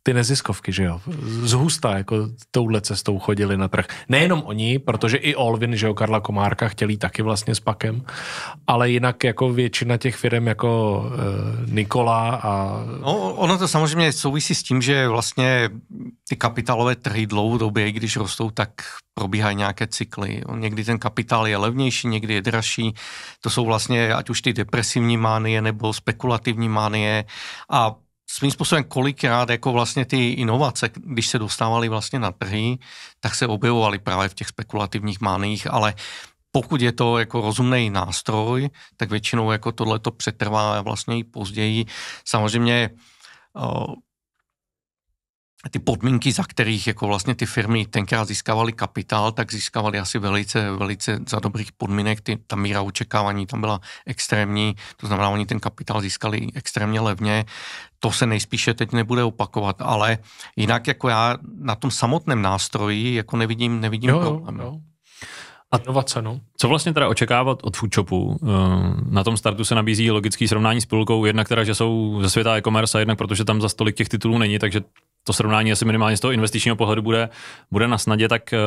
ty neziskovky, že jo, zhusta, jako touhle cestou chodili na trh. Nejenom oni, protože i Olvin, že jo, Karla Komárka chtěli taky vlastně s pakem, ale jinak jako většina těch firm jako e, Nikola a... No, ono to samozřejmě souvisí s tím, že vlastně ty kapitalové trhy dlouhodobě, když rostou, tak probíhá probíhají nějaké cykly. Někdy ten kapitál je levnější, někdy je dražší. To jsou vlastně ať už ty depresivní mánie nebo spekulativní mánie. A svým způsobem kolikrát jako vlastně ty inovace, když se dostávaly vlastně na trhy, tak se objevovaly právě v těch spekulativních máních, ale pokud je to jako rozumný nástroj, tak většinou jako tohle to přetrvá vlastně i později. Samozřejmě eh, ty podmínky, za kterých jako vlastně ty firmy tenkrát získávaly kapitál, tak získávaly asi velice, velice za dobrých podmínek. Ty, ta míra očekávání tam byla extrémní, to znamená, oni ten kapitál získali extrémně levně. To se nejspíše teď nebude opakovat, ale jinak jako já na tom samotném nástroji jako nevidím, nevidím jo, problém. Jo, jo. A inovace, no. Co vlastně teda očekávat od foodshopu? Eh, na tom startu se nabízí logický srovnání s půlkou, jednak teda, že jsou ze světa e-commerce a jednak protože tam za stolik těch titulů není, takže to srovnání asi minimálně z toho investičního pohledu bude, bude na snadě, tak eh,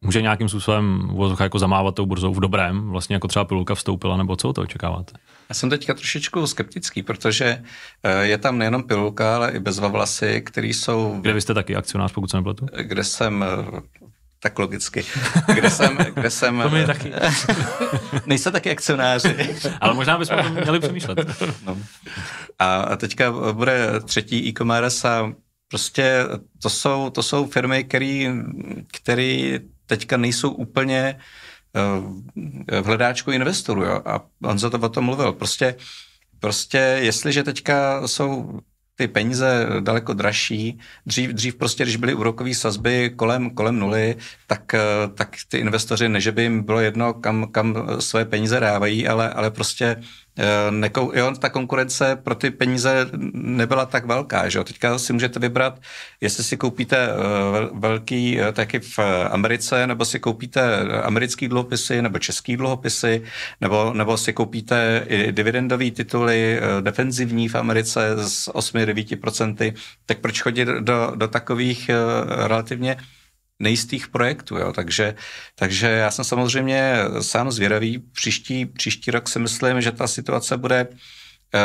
může nějakým způsobem jako zamávat tou burzou v dobrém, vlastně jako třeba pilulka vstoupila, nebo co to očekáváte? Já jsem teďka trošičku skeptický, protože eh, je tam nejenom pilulka, ale i bezvavlasy, které jsou... Kde vy jste taky akcionář, pokud se nepletu? Kde jsem tak logicky, kde jsem... Kde jsem to my eh, taky. nejsem taky akcionáři. Ale možná bychom to měli přemýšlet. no. A teďka eh, bude třetí e-commerce a prostě to jsou, to jsou firmy, které teďka nejsou úplně eh, v hledáčku investorů. Jo? A on za to o tom mluvil. Prostě, prostě jestliže teďka jsou ty peníze daleko dražší. Dřív, dřív prostě, když byly úrokové sazby kolem, kolem nuly, tak, eh, tak ty investoři, neže by jim bylo jedno, kam, kam své peníze dávají, ale, ale prostě Eh, nekou, jo, ta konkurence pro ty peníze nebyla tak velká, že jo. Teďka si můžete vybrat, jestli si koupíte eh, velký eh, taky v Americe, nebo si koupíte americký dluhopisy, nebo český dluhopisy, nebo, nebo si koupíte i dividendové tituly defenzivní v Americe s 8-9%, tak proč chodit do, do takových relativně nejistých projektů. Jo. Takže, takže já jsem samozřejmě sám zvědavý. Příští, příští rok si myslím, že ta situace bude eh,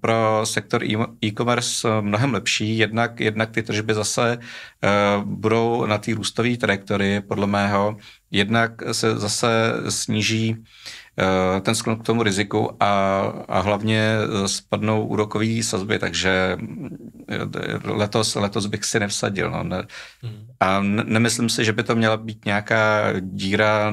pro sektor e-, e-commerce mnohem lepší. Jednak, jednak ty tržby zase eh, budou na té růstové trajektorii, podle mého. Jednak se zase sníží Eh, ten sklon k tomu riziku a, a hlavně eh, spadnou úrokové sazby, takže eh, letos, letos bych si nevsadil. No. Hmm. a nemyslím si, že by to měla být nějaká díra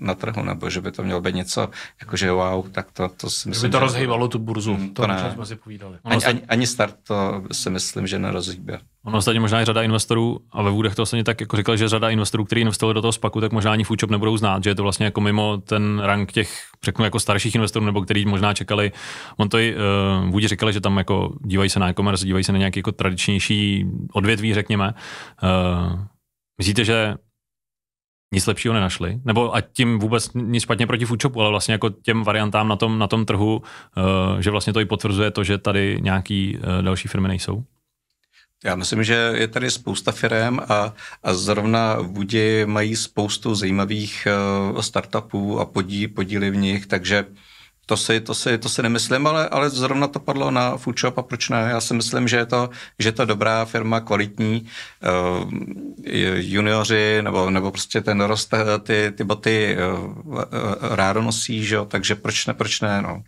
na trhu, nebo že by to mělo být něco, jakože wow, tak to, to si myslím, že by to rozhýbalo tu burzu, hmm, to, to ne. jsme si povídali. ani, ani, ani start to si myslím, že nerozhýbe. Ono ostatně možná i řada investorů, a ve Vůdech to ostatně tak jako říkal, že řada investorů, kteří investovali do toho spaku, tak možná ani Foodshop nebudou znát, že je to vlastně jako mimo ten rank těch, řeknu, jako starších investorů, nebo který možná čekali. On to i uh, eh, Vůdě říkali, že tam jako dívají se na e-commerce, dívají se na nějaký jako tradičnější odvětví, řekněme. Uh, myslíte, že nic lepšího nenašli? Nebo a tím vůbec nic špatně proti Foodshopu, ale vlastně jako těm variantám na tom, na tom trhu, uh, že vlastně to i potvrzuje to, že tady nějaký uh, další firmy nejsou? Já myslím, že je tady spousta firm a, a zrovna Vůdi mají spoustu zajímavých eh, startupů a podí, podíly v nich, takže to si, to si, to si nemyslím, ale, ale zrovna to padlo na Foodshop a proč ne? Já si myslím, že je to, že je to dobrá firma, kvalitní. Uh, junioři nebo, nebo prostě ten rost eh, ty, ty boty uh, rádo nosí, že takže proč ne, proč ne, no.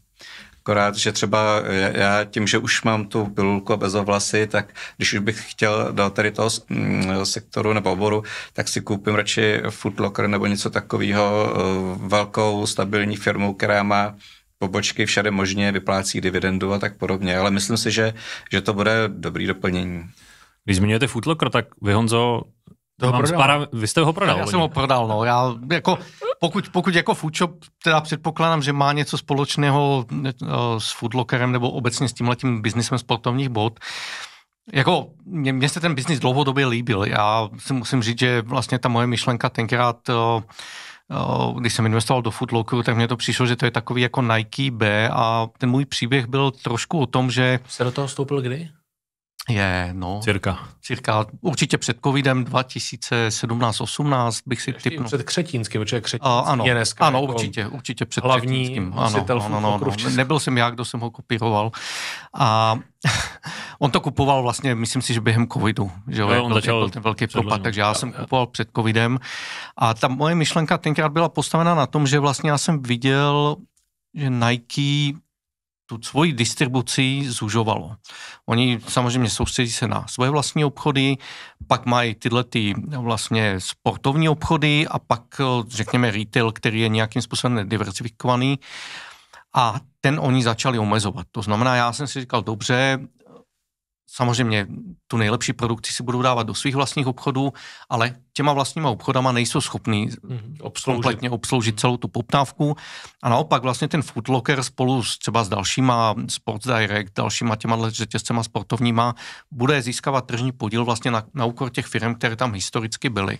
Akorát, že třeba já tím, že už mám tu pilulku a bezovlasy, tak když už bych chtěl do tady toho mm, sektoru nebo oboru, tak si koupím radši Footlocker nebo něco takového, eh, velkou stabilní firmu, která má pobočky všade možně, vyplácí dividendu a tak podobně, ale myslím si, že, že to bude dobrý doplnění. Když zmiňujete Footlocker, tak vy Honzo, toho vám spara, vy jste ho prodal. Já, já jsem ho prodal, no. Já jako pokud, pokud jako Foodshop, teda předpokládám, že má něco společného eh, s Foodlockerem nebo obecně s tímhletím biznisem sportovních bod, jako, mě, mě se ten biznis dlouhodobě líbil. Já si musím říct, že vlastně ta moje myšlenka tenkrát, eh, eh, když jsem investoval do foodlockeru, tak mně to přišlo, že to je takový jako Nike B a ten můj příběh byl trošku o tom, že... Se do toho vstoupil kdy? je, no. Cirka. Cirka. Určitě před covidem 2017-18 bych si typnul. Před Křetínským, protože Křetínský uh, ano, je dneska Ano, jako určitě, určitě před hlavní Křetínským. Ano, ano, ano, ano. Nebyl jsem já, kdo jsem ho kopíroval. A on to kupoval vlastně, myslím si, že během covidu, že jo, no, on začal ten velký propad, takže já jsem kupoval před covidem. A ta moje myšlenka tenkrát byla postavena na tom, že vlastně já jsem viděl, že Nike tu svoji distribuci zužovalo. Oni samozřejmě soustředí se na svoje vlastní obchody, pak mají tyhle ty vlastně sportovní obchody a pak řekněme retail, který je nějakým způsobem diversifikovaný a ten oni začali omezovat. To znamená, já jsem si říkal, dobře, Samozřejmě tu nejlepší produkci si budou dávat do svých vlastních obchodů, ale těma vlastníma obchodama nejsou schopný mhm, obsloužit. kompletně obsloužit mhm. celou tu poptávku. A naopak vlastně ten footlocker spolu s třeba s dalšíma Sports Direct, dalšíma těma řetězcema sportovníma, bude získávat tržní podíl vlastně na, na úkor těch firm, které tam historicky byly.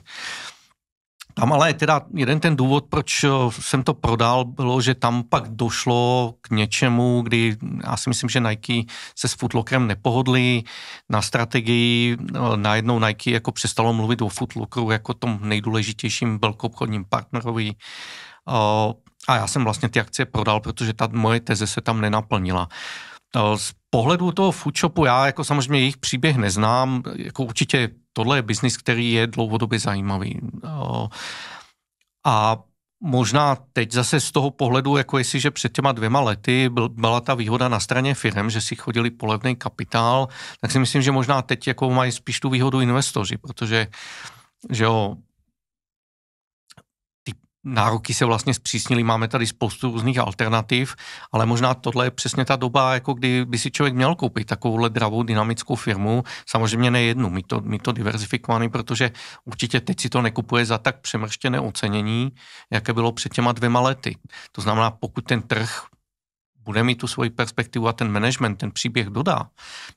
Tam ale teda jeden ten důvod, proč eh, jsem to prodal, bylo, že tam pak došlo k něčemu, kdy já si myslím, že Nike se s Footlockerem nepohodli na strategii. Eh, najednou Nike jako přestalo mluvit o Footlockeru jako tom nejdůležitějším velkoobchodním partnerovi. Eh, a já jsem vlastně ty akcie prodal, protože ta moje teze se tam nenaplnila. Z pohledu toho foodshopu, já jako samozřejmě jejich příběh neznám, jako určitě tohle je biznis, který je dlouhodobě zajímavý. Eh, a možná teď zase z toho pohledu, jako jestliže před těma dvěma lety byla ta výhoda na straně firm, že si chodili po levný kapitál, tak si myslím, že možná teď jako mají spíš tu výhodu investoři, protože že jo, nároky se vlastně zpřísnily, máme tady spoustu různých alternativ, ale možná tohle je přesně ta doba, jako kdy by si člověk měl koupit takovouhle dravou dynamickou firmu, samozřejmě ne jednu, my to, my to diverzifikovaný, protože určitě teď si to nekupuje za tak přemrštěné ocenění, jaké bylo před těma dvěma lety. To znamená, pokud ten trh bude mít tu svoji perspektivu a ten management, ten příběh dodá,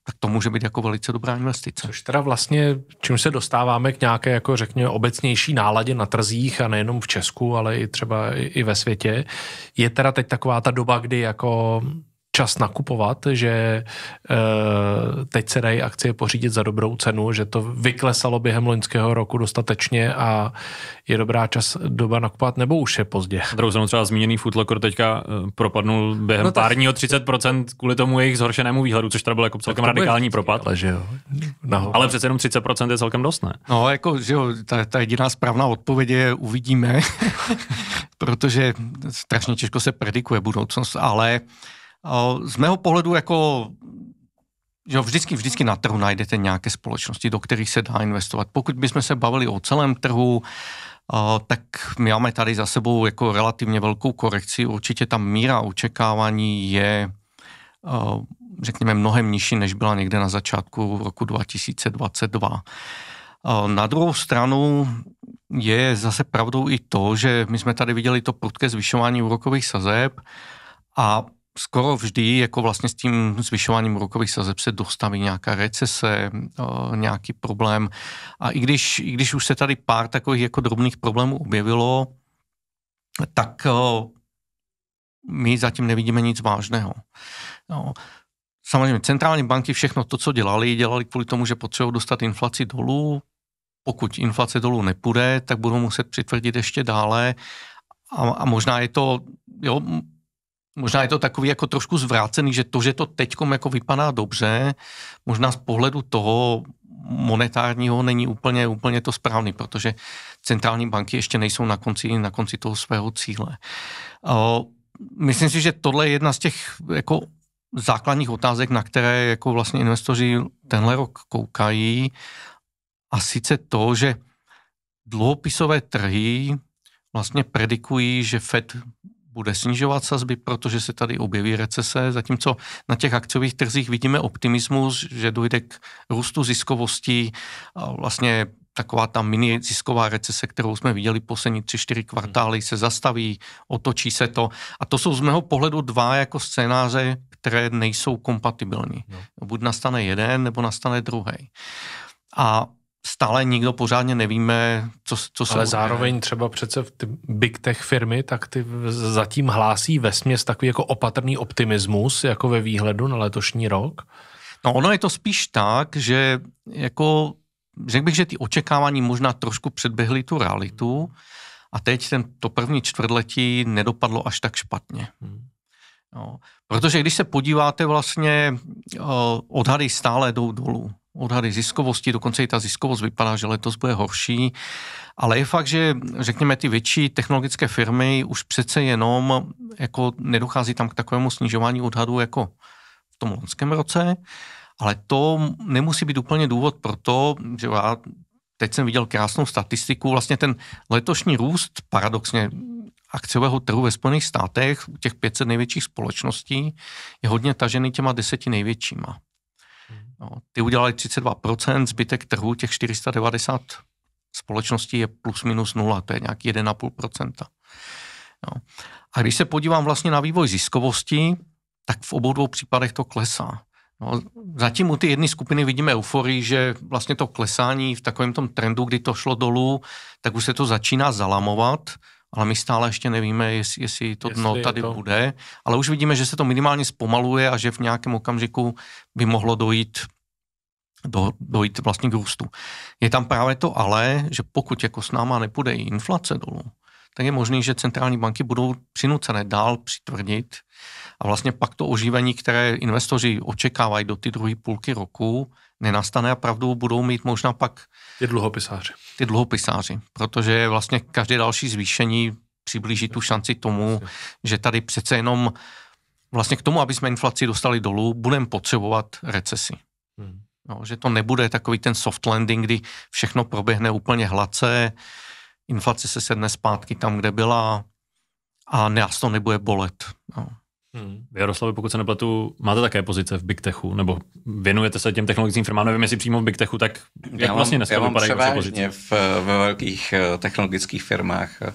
tak to může být jako velice dobrá investice. Což teda vlastně, čím se dostáváme k nějaké, jako řekněme, obecnější náladě na trzích a nejenom v Česku, ale i třeba i ve světě, je teda teď taková ta doba, kdy jako čas nakupovat, že eh, teď se dají akcie pořídit za dobrou cenu, že to vyklesalo během loňského roku dostatečně a je dobrá čas doba nakupovat, nebo už je pozdě? druhou jsem třeba zmíněný Footlocker teďka eh, propadnul během no tak... pár o 30% kvůli tomu jejich zhoršenému výhledu, což teda byl jako celkem radikální vždy, propad. Ale, že jo. ale přece jenom 30% je celkem dost, ne? No, jako, že jo, ta, ta jediná správná odpověď je uvidíme, protože strašně těžko se predikuje budoucnost, ale z mého pohledu jako že vždycky, vždycky na trhu najdete nějaké společnosti, do kterých se dá investovat. Pokud bychom se bavili o celém trhu, tak my máme tady za sebou jako relativně velkou korekci. Určitě ta míra očekávání je, řekněme, mnohem nižší, než byla někde na začátku roku 2022. Na druhou stranu je zase pravdou i to, že my jsme tady viděli to prudké zvyšování úrokových sazeb a skoro vždy jako vlastně s tím zvyšováním úrokových sazeb se dostaví nějaká recese, eh, nějaký problém. A i když, i když už se tady pár takových jako drobných problémů objevilo, tak eh, my zatím nevidíme nic vážného. No. Samozřejmě centrální banky všechno to, co dělali, dělali kvůli tomu, že potřebují dostat inflaci dolů. Pokud inflace dolů nepůjde, tak budou muset přitvrdit ještě dále. A, a možná je to, jo, Možná je to takový jako trošku zvrácený, že to, že to teďkom jako vypadá dobře, možná z pohledu toho monetárního není úplně, úplně to správný, protože centrální banky ještě nejsou na konci, na konci toho svého cíle. Myslím si, že tohle je jedna z těch jako základních otázek, na které jako vlastně investoři tenhle rok koukají a sice to, že dluhopisové trhy vlastně predikují, že Fed bude snižovat sazby, protože se tady objeví recese, zatímco na těch akciových trzích vidíme optimismus, že dojde k růstu ziskovosti, a vlastně taková ta mini zisková recese, kterou jsme viděli poslední 3-4 kvartály, se zastaví, otočí se to. A to jsou z mého pohledu dva jako scénáře, které nejsou kompatibilní. No. Buď nastane jeden, nebo nastane druhý. A stále nikdo pořádně nevíme, co, co se... Ale jsou... zároveň třeba přece v ty big tech firmy, tak ty zatím hlásí ve směs takový jako opatrný optimismus, jako ve výhledu na letošní rok. No ono je to spíš tak, že jako řekl bych, že ty očekávání možná trošku předběhly tu realitu a teď ten, to první čtvrtletí nedopadlo až tak špatně. No, protože když se podíváte vlastně, eh, odhady stále jdou dolů odhady ziskovosti, dokonce i ta ziskovost vypadá, že letos bude horší, ale je fakt, že řekněme ty větší technologické firmy už přece jenom jako nedochází tam k takovému snižování odhadu jako v tom loňském roce, ale to nemusí být úplně důvod pro to, že já teď jsem viděl krásnou statistiku, vlastně ten letošní růst paradoxně akciového trhu ve Spojených státech, těch 500 největších společností, je hodně tažený těma deseti největšíma. No, ty udělali 32%, zbytek trhu těch 490 společností je plus minus nula, to je nějaký 1,5%. No. A když se podívám vlastně na vývoj ziskovosti, tak v obou dvou případech to klesá. No, zatím u ty jedné skupiny vidíme euforii, že vlastně to klesání v takovém tom trendu, kdy to šlo dolů, tak už se to začíná zalamovat ale my stále ještě nevíme, jestli, jestli to jestli dno tady to... bude, ale už vidíme, že se to minimálně zpomaluje a že v nějakém okamžiku by mohlo dojít do, dojít vlastně k růstu. Je tam právě to ale, že pokud jako s náma nepůjde inflace dolů, tak je možný, že centrální banky budou přinucené dál přitvrdit a vlastně pak to oživení, které investoři očekávají do ty druhé půlky roku, nenastane a pravdu budou mít možná pak ty dluhopisáři. Ty dluhopisáři, protože vlastně každé další zvýšení přiblíží tu šanci tomu, že tady přece jenom vlastně k tomu, aby jsme inflaci dostali dolů, budeme potřebovat recesi. Hmm. No, že to nebude takový ten soft landing, kdy všechno proběhne úplně hladce, inflace se sedne zpátky tam, kde byla a nás to nebude bolet. No. Hmm. Jaroslavy, pokud se nepletu, máte také pozice v Big Techu, nebo věnujete se těm technologickým firmám, nevím, jestli přímo v Big Techu, tak jak já mám, vlastně dneska já mám vypadají vaše pozice? V, ve velkých eh, technologických firmách, eh,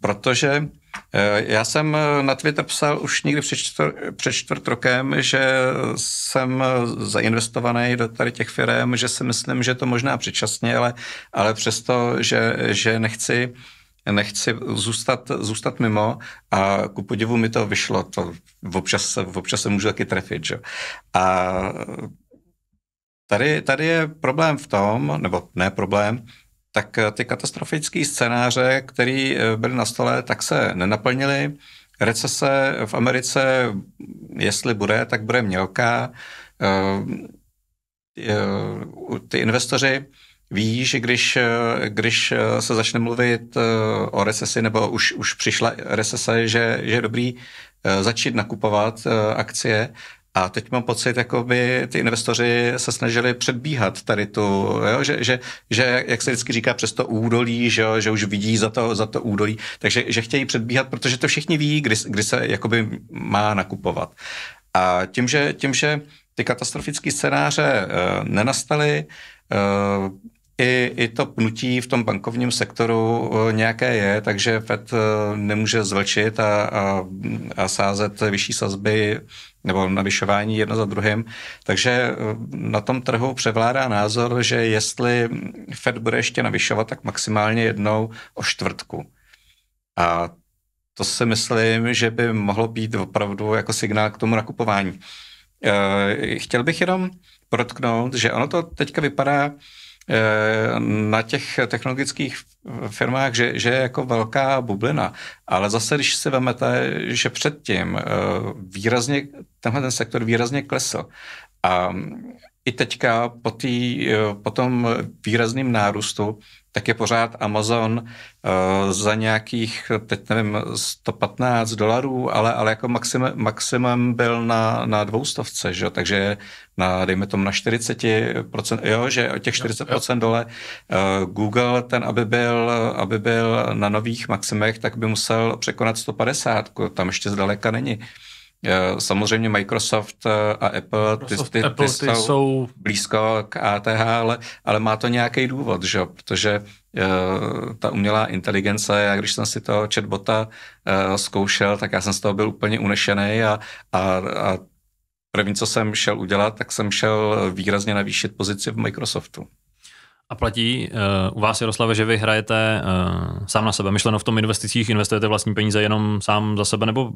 protože Eh, já jsem eh, na Twitter psal už někdy před čtvr, před čtvrt rokem, že jsem eh, zainvestovaný do tady těch firm, že si myslím, že to možná předčasně, ale, ale přesto, že, že nechci nechci zůstat, zůstat mimo a ku podivu mi to vyšlo, to občas, občas se můžu taky trefit, že? A tady, tady je problém v tom, nebo ne problém, tak eh, ty katastrofické scénáře, které eh, byly na stole, tak se nenaplnily. Recese v Americe, jestli bude, tak bude mělká. Eh, ty investoři ví, že když, když se začne mluvit o recesi, nebo už, už přišla recese, že, že je dobrý začít nakupovat akcie, a teď mám pocit, jako by ty investoři se snažili předbíhat tady tu, jo, že, že, že, jak se vždycky říká, přes to údolí, že, že už vidí za to, za to údolí, takže že chtějí předbíhat, protože to všichni ví, kdy, kdy se jakoby má nakupovat. A tím, že, tím, že ty katastrofické scénáře e, nenastaly, e, i, i to pnutí v tom bankovním sektoru eh, nějaké je, takže FED eh, nemůže zvlčit a, a, a sázet vyšší sazby nebo navyšování jedno za druhým. Takže eh, na tom trhu převládá názor, že jestli FED bude ještě navyšovat, tak maximálně jednou o čtvrtku. A to si myslím, že by mohlo být opravdu jako signál k tomu nakupování. Chtěl bych jenom protknout, že ono to teďka vypadá, na těch technologických firmách, že, že je jako velká bublina. Ale zase, když si vemete, že předtím eh, výrazně, tenhle ten sektor výrazně klesl. A mm, i teďka po, tý, eh, po tom výrazným nárůstu tak je pořád Amazon uh, za nějakých, teď nevím, 115 dolarů, ale, ale jako maximum, maximum byl na, na dvoustovce, že? takže na, dejme tomu na 40%, jo, že o těch 40% dole uh, Google, ten, aby byl, aby byl na nových maximech, tak by musel překonat 150, tam ještě zdaleka není. Eh, samozřejmě Microsoft eh, a Apple, Microsoft, ty, ty, Apple, ty, ty jsou blízko k ATH, ale, ale má to nějaký důvod, že? protože uh, ta umělá inteligence, já když jsem si toho chatbota uh, zkoušel, tak já jsem z toho byl úplně unešený a, a, a první, co jsem šel udělat, tak jsem šel výrazně navýšit pozici v Microsoftu. A platí uh, u vás, Jaroslave, že vy hrajete uh, sám na sebe. Myšleno v tom investicích investujete vlastní peníze jenom sám za sebe, nebo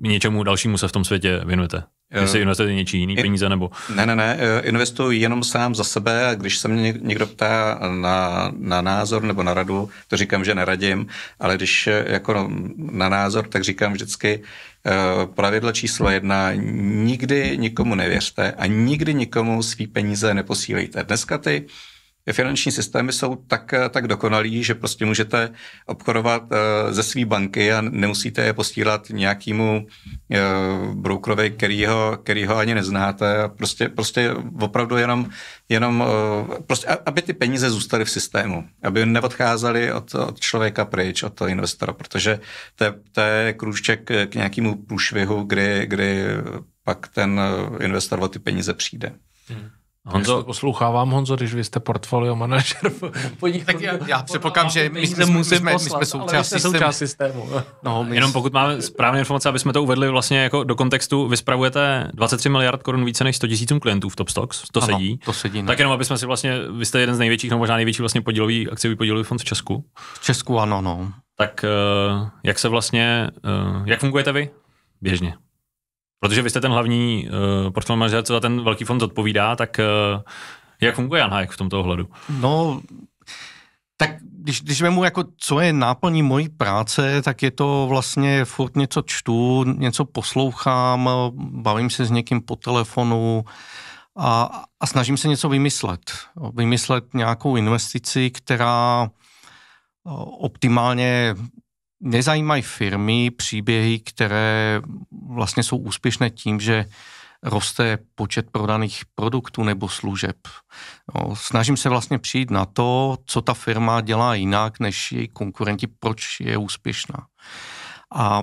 něčemu dalšímu se v tom světě věnujete? Eh, si investujete něčí jiný peníze, nebo? Ne, ne, ne, investuji jenom sám za sebe a když se mě někdo ptá na, na názor nebo na radu, to říkám, že neradím, ale když jako na názor, tak říkám vždycky, pravidlo číslo jedna, nikdy nikomu nevěřte a nikdy nikomu svý peníze neposílejte. Dneska ty finanční systémy jsou tak, tak dokonalí, že prostě můžete obchodovat eh, ze své banky a nemusíte je posílat nějakému eh, brokerovi, který ho, který ho ani neznáte. Prostě, prostě opravdu jenom, jenom eh, prostě, aby ty peníze zůstaly v systému, aby neodcházely od, od člověka pryč, od toho investora, protože to je, to je krůžček k nějakému průšvihu, kdy, kdy pak ten investor o ty peníze přijde. Hmm. Honzo, poslouchávám Honzo, když vy jste portfolio manažer. Podnik, tak já, já předpokládám, že my jsme, musím jsme, my jsme součást, systém. systému. No, my jenom pokud máme správné informace, aby jsme to uvedli vlastně jako do kontextu, vy spravujete 23 miliard korun více než 100 tisícům klientů v Top Stocks, to ano, sedí. To sedí ne. No. tak jenom, aby jsme si vlastně, vy jste jeden z největších, nebo možná největší vlastně podílový, akciový podílový fond v Česku. V Česku ano, no. Tak eh, jak se vlastně, eh, jak fungujete vy běžně? Protože vy jste ten hlavní uh, eh, portfolio manažer, co za ten velký fond odpovídá, tak uh, jak funguje Jan Hajek v tomto ohledu? No, tak když, když vemu, jako, co je náplní mojí práce, tak je to vlastně furt něco čtu, něco poslouchám, bavím se s někým po telefonu a, a snažím se něco vymyslet. Vymyslet nějakou investici, která eh, optimálně nezajímají firmy příběhy, které vlastně jsou úspěšné tím, že roste počet prodaných produktů nebo služeb. No, snažím se vlastně přijít na to, co ta firma dělá jinak než její konkurenti, proč je úspěšná. A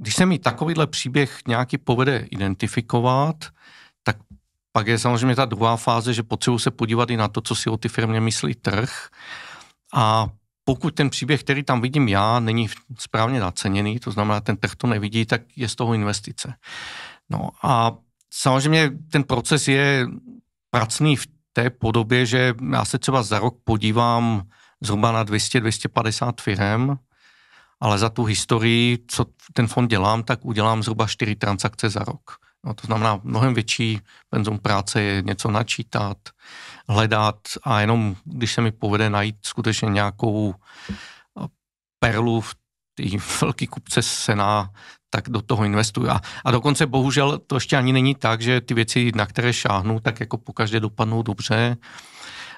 když se mi takovýhle příběh nějaký povede identifikovat, tak pak je samozřejmě ta druhá fáze, že potřebuji se podívat i na to, co si o ty firmě myslí trh a pokud ten příběh, který tam vidím já, není správně naceněný, to znamená, ten trh to nevidí, tak je z toho investice. No a samozřejmě ten proces je pracný v té podobě, že já se třeba za rok podívám zhruba na 200-250 firm, ale za tu historii, co ten fond dělám, tak udělám zhruba 4 transakce za rok. No, to znamená, mnohem větší penzum práce je něco načítat, hledat a jenom když se mi povede najít skutečně nějakou eh, perlu v té velké kupce sena, tak do toho investuju. A, a dokonce bohužel to ještě ani není tak, že ty věci, na které šáhnu, tak jako pokaždé dopadnou dobře.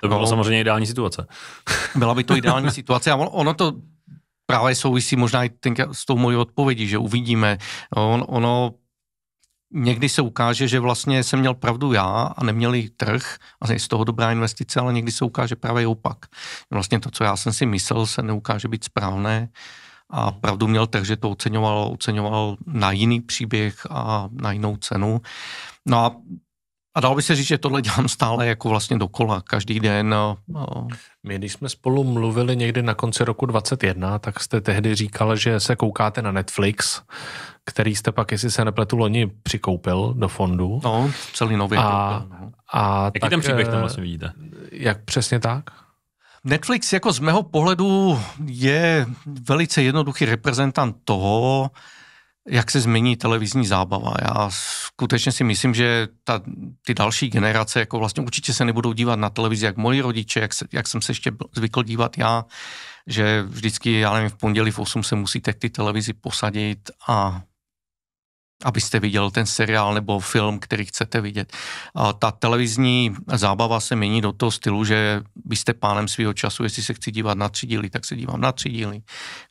To by byla no, samozřejmě ideální situace. Byla by to ideální situace a ono to právě souvisí možná i ten, s tou mojí odpovědí, že uvidíme. On, ono někdy se ukáže, že vlastně jsem měl pravdu já a neměli trh a je z toho dobrá investice, ale někdy se ukáže právě opak. Vlastně to, co já jsem si myslel, se neukáže být správné a pravdu měl trh, že to oceňoval, oceňoval na jiný příběh a na jinou cenu. No a a dalo by se říct, že tohle dělám stále jako vlastně dokola, každý den. No. My, když jsme spolu mluvili někdy na konci roku 2021, tak jste tehdy říkal, že se koukáte na Netflix který jste pak, jestli se nepletu, loni přikoupil do fondu. No, celý nový. A, no. a Jaký tak, ten příběh tam eh, vlastně vidíte? Jak přesně tak? Netflix jako z mého pohledu je velice jednoduchý reprezentant toho, jak se změní televizní zábava. Já skutečně si myslím, že ta, ty další generace jako vlastně určitě se nebudou dívat na televizi jak moji rodiče, jak, se, jak jsem se ještě zvykl dívat já, že vždycky, já nevím, v pondělí v 8 se musíte k ty televizi posadit a abyste viděl ten seriál nebo film, který chcete vidět. A ta televizní zábava se mění do toho stylu, že byste pánem svého času, jestli se chci dívat na tři díly, tak se dívám na tři díly,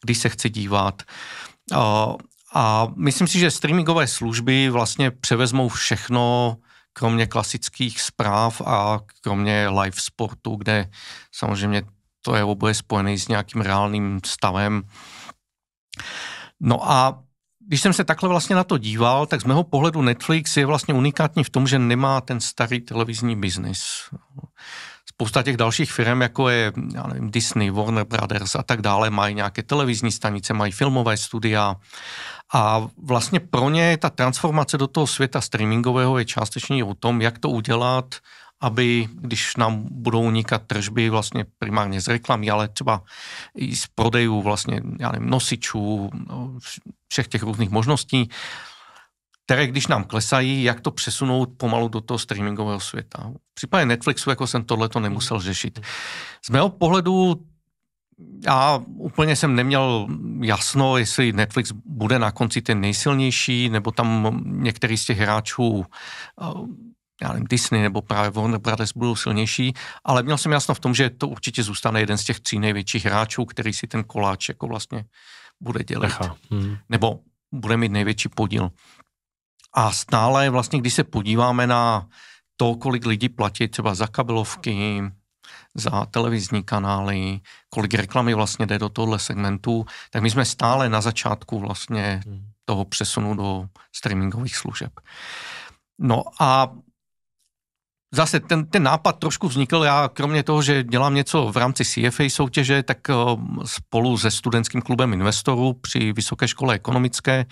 když se chci dívat. A, a myslím si, že streamingové služby vlastně převezmou všechno, kromě klasických zpráv a kromě live sportu, kde samozřejmě to je oboje spojené s nějakým reálným stavem. No a když jsem se takhle vlastně na to díval, tak z mého pohledu Netflix je vlastně unikátní v tom, že nemá ten starý televizní biznis. Spousta těch dalších firm, jako je já nevím, Disney, Warner Brothers a tak dále, mají nějaké televizní stanice, mají filmové studia a vlastně pro ně ta transformace do toho světa streamingového je částečně o tom, jak to udělat uh, aby když nám budou unikat tržby vlastně primárně z reklamy, ale třeba i z prodejů vlastně, já nevím, nosičů, no, všech těch různých možností, které když nám klesají, jak to přesunout pomalu do toho streamingového světa. V případě Netflixu jako jsem tohle to nemusel řešit. Z mého pohledu já úplně jsem neměl jasno, jestli Netflix bude na konci ten nejsilnější, nebo tam některý z těch hráčů já nevím, Disney nebo právě Warner Brothers budou silnější, ale měl jsem jasno v tom, že to určitě zůstane jeden z těch tří největších hráčů, který si ten koláč jako vlastně bude dělat. Nechá. Hmm. Nebo bude mít největší podíl. A stále vlastně, když se podíváme na to, kolik lidí platí třeba za kabelovky, za televizní kanály, kolik reklamy vlastně jde do tohle segmentu, tak my jsme stále na začátku vlastně hmm. toho přesunu do streamingových služeb. No a zase ten, ten nápad trošku vznikl, já kromě toho, že dělám něco v rámci CFA soutěže, tak eh, spolu se studentským klubem investorů při Vysoké škole ekonomické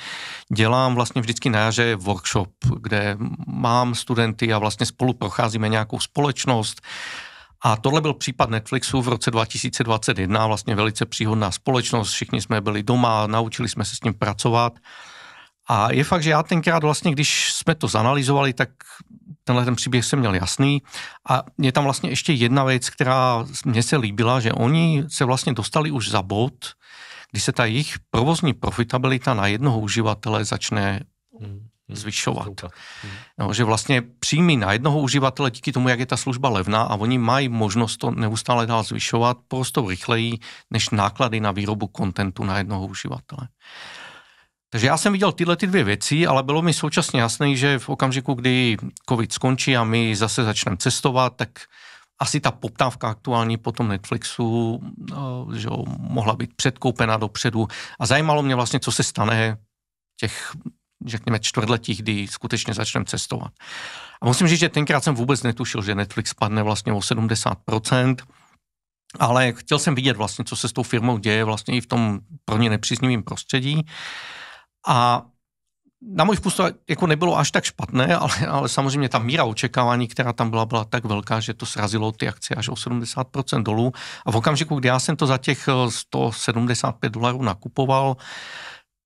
dělám vlastně vždycky na jaře workshop, kde mám studenty a vlastně spolu procházíme nějakou společnost, a tohle byl případ Netflixu v roce 2021, vlastně velice příhodná společnost, všichni jsme byli doma, naučili jsme se s ním pracovat a je fakt, že já tenkrát vlastně, když jsme to zanalizovali, tak tenhle ten příběh jsem měl jasný. A je tam vlastně ještě jedna věc, která mně se líbila, že oni se vlastně dostali už za bod, kdy se ta jejich provozní profitabilita na jednoho uživatele začne hmm, hmm, zvyšovat. Hmm. No, že vlastně příjmy na jednoho uživatele díky tomu, jak je ta služba levná a oni mají možnost to neustále dál zvyšovat, prostě rychleji než náklady na výrobu kontentu na jednoho uživatele. Takže já jsem viděl tyhle ty dvě věci, ale bylo mi současně jasné, že v okamžiku, kdy covid skončí a my zase začneme cestovat, tak asi ta poptávka aktuální po tom Netflixu no, že jo, mohla být předkoupena dopředu. A zajímalo mě vlastně, co se stane těch, řekněme, čtvrtletí, kdy skutečně začneme cestovat. A musím říct, že tenkrát jsem vůbec netušil, že Netflix padne vlastně o 70%, ale chtěl jsem vidět vlastně, co se s tou firmou děje vlastně i v tom pro ně nepříznivém prostředí. Uh, a na můj vkus to jako nebylo až tak špatné, ale, ale samozřejmě ta míra očekávání, která tam byla, byla tak velká, že to srazilo ty akcie až o 70% dolů. A v okamžiku, kdy já jsem to za těch 175 eh, dolarů nakupoval,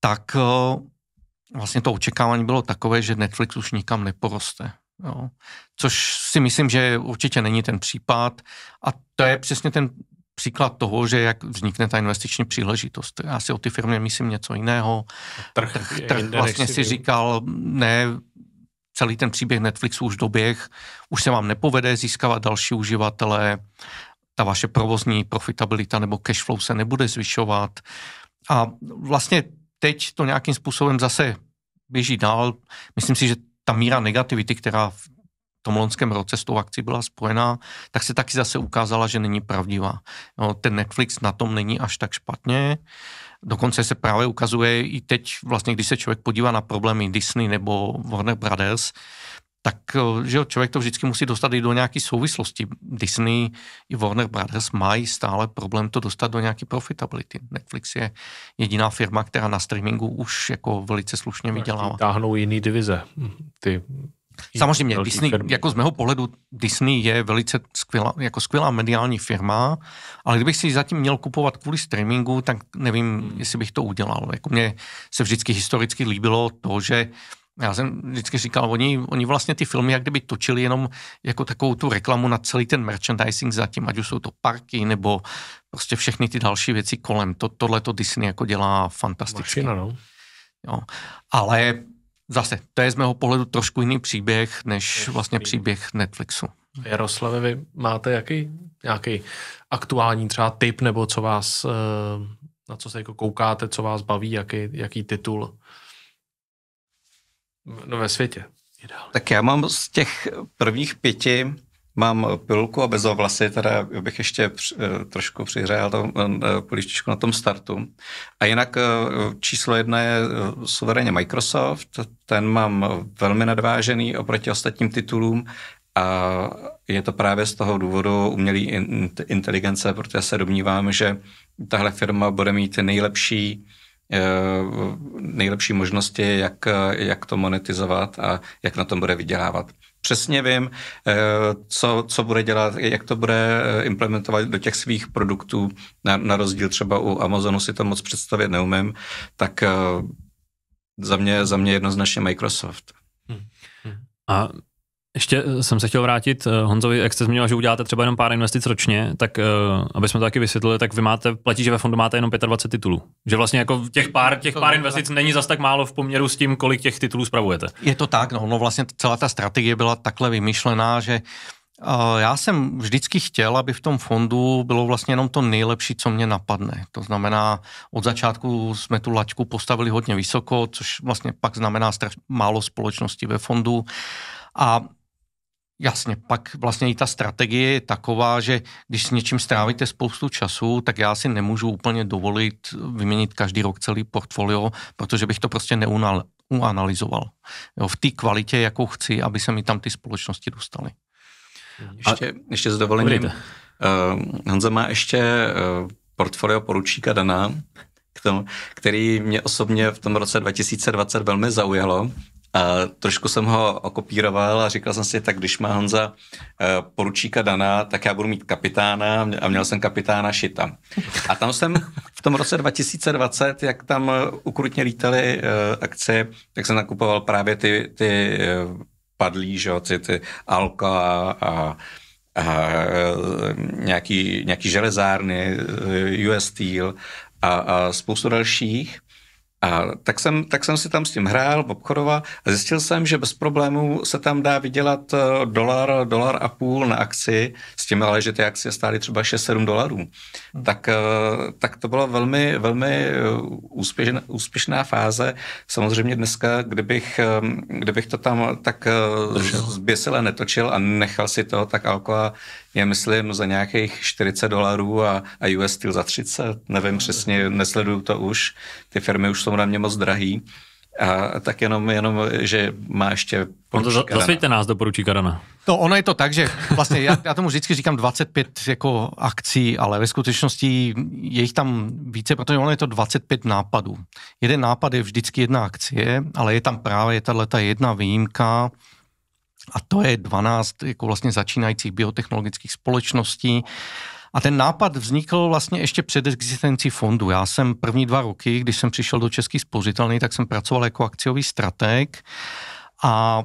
tak eh, vlastně to očekávání bylo takové, že Netflix už nikam neporoste. Jo. Což si myslím, že určitě není ten případ. A to je přesně ten příklad toho, že jak vznikne ta investiční příležitost. Já si o ty firmy myslím něco jiného. Trh, trh, trh vlastně si říkal, ne, celý ten příběh Netflixu už doběh, už se vám nepovede získávat další uživatele, ta vaše provozní profitabilita nebo cashflow se nebude zvyšovat. A vlastně teď to nějakým způsobem zase běží dál. Myslím si, že ta míra negativity, která v tom loňském roce s tou akcí byla spojená, tak se taky zase ukázala, že není pravdivá. No, ten Netflix na tom není až tak špatně. Dokonce se právě ukazuje i teď, vlastně, když se člověk podívá na problémy Disney nebo Warner Brothers, tak že jo, člověk to vždycky musí dostat i do nějaké souvislosti. Disney i Warner Brothers mají stále problém to dostat do nějaké profitability. Netflix je jediná firma, která na streamingu už jako velice slušně vydělává. Táhnou jiný divize, ty Samozřejmě, Disney, jako z mého pohledu Disney je velice skvělá, jako skvělá mediální firma, ale kdybych si zatím měl kupovat kvůli streamingu, tak nevím, hmm. jestli bych to udělal. Jako mně se vždycky historicky líbilo to, že já jsem vždycky říkal, oni, oni vlastně ty filmy jak kdyby točili jenom jako takovou tu reklamu na celý ten merchandising zatím, ať už jsou to parky nebo prostě všechny ty další věci kolem. To, tohle to Disney jako dělá fantasticky. Mašina, no. Jo. Ale Zase, to je z mého pohledu trošku jiný příběh, než vlastně příběh Netflixu. Jaroslave, vy máte jaký, nějaký aktuální třeba tip, nebo co vás, eh, na co se jako koukáte, co vás baví, jaký, jaký titul no, ve světě? Ideálně. Tak já mám z těch prvních pěti Mám pilku a bez vlasy, teda bych ještě eh, trošku přihrál to eh, polištičku na tom startu. A jinak eh, číslo jedna je suverénně Microsoft, ten mám velmi nadvážený oproti ostatním titulům a je to právě z toho důvodu umělý inteligence, protože se domnívám, že tahle firma bude mít nejlepší nejlepší možnosti, jak, jak to monetizovat a jak na tom bude vydělávat přesně vím, eh, co, co bude dělat, jak to bude eh, implementovat do těch svých produktů, na, na rozdíl třeba u Amazonu si to moc představit neumím, tak eh, za mě, za mě jednoznačně Microsoft. Hm, hm. A ještě eh, jsem se chtěl vrátit, eh, Honzovi, jak jste zmínil, že uděláte třeba jenom pár investic ročně, tak eh, aby jsme to taky vysvětlili, tak vy máte, platí, že ve fondu máte jenom 25 titulů. Že vlastně jako těch pár, těch pár investic není zas tak málo v poměru s tím, kolik těch titulů spravujete. Je to tak, no, no vlastně celá ta strategie byla takhle vymyšlená, že já jsem vždycky chtěl, aby v tom fondu bylo vlastně jenom to nejlepší, co mě napadne. To znamená, od začátku jsme tu laťku postavili hodně vysoko, což vlastně pak znamená strašně málo společností ve fondu. A Jasně, pak vlastně i ta strategie je taková, že když s něčím strávíte spoustu času, tak já si nemůžu úplně dovolit vyměnit každý rok celý portfolio, protože bych to prostě neunal, uanalizoval. Jo, v té kvalitě, jakou chci, aby se mi tam ty společnosti dostaly. Ještě, A, ještě s dovolením. Uh, Honza má ještě uh, portfolio poručíka Dana, k tomu, který mě osobně v tom roce 2020 velmi zaujalo. A trošku jsem ho okopíroval a říkal jsem si, tak když má Honza eh, poručíka Dana, tak já budu mít kapitána a měl jsem kapitána Šita. A tam jsem v tom roce 2020, jak tam eh, ukrutně lítaly eh, akce, tak jsem nakupoval právě ty, ty padlí, že jo, ty, ty Alka a, a nějaký, nějaký železárny, US Steel a, a spoustu dalších. A tak jsem, tak jsem si tam s tím hrál, obchodoval a zjistil jsem, že bez problémů se tam dá vydělat eh, dolar, dolar a půl na akci, s tím ale, že ty akcie stály třeba 6-7 dolarů. Hmm. Tak, eh, tak to byla velmi, velmi eh, úspěšná, úspěšná fáze. Samozřejmě dneska, kdybych, ehm, kdybych to tam tak zběsile netočil a nechal si to, tak alkohol je, myslím, za nějakých 40 dolarů a, a US Steel za 30. Nevím přesně, nesleduju to už. Ty firmy už jsou na mě moc drahý. A tak jenom, jenom že má ještě no poručíka Zasvěďte nás do poručíka Dana. No ono je to tak, že vlastně já, já tomu vždycky říkám 25 jako akcí, ale ve skutečnosti je jich tam více, protože ono je to 25 nápadů. Jeden nápad je vždycky jedna akcie, ale je tam právě tato jedna výjimka, a to je 12 jako vlastně začínajících biotechnologických společností. A ten nápad vznikl vlastně ještě před existencí fondu. Já jsem první dva roky, když jsem přišel do Český spořitelný, tak jsem pracoval jako akciový strateg a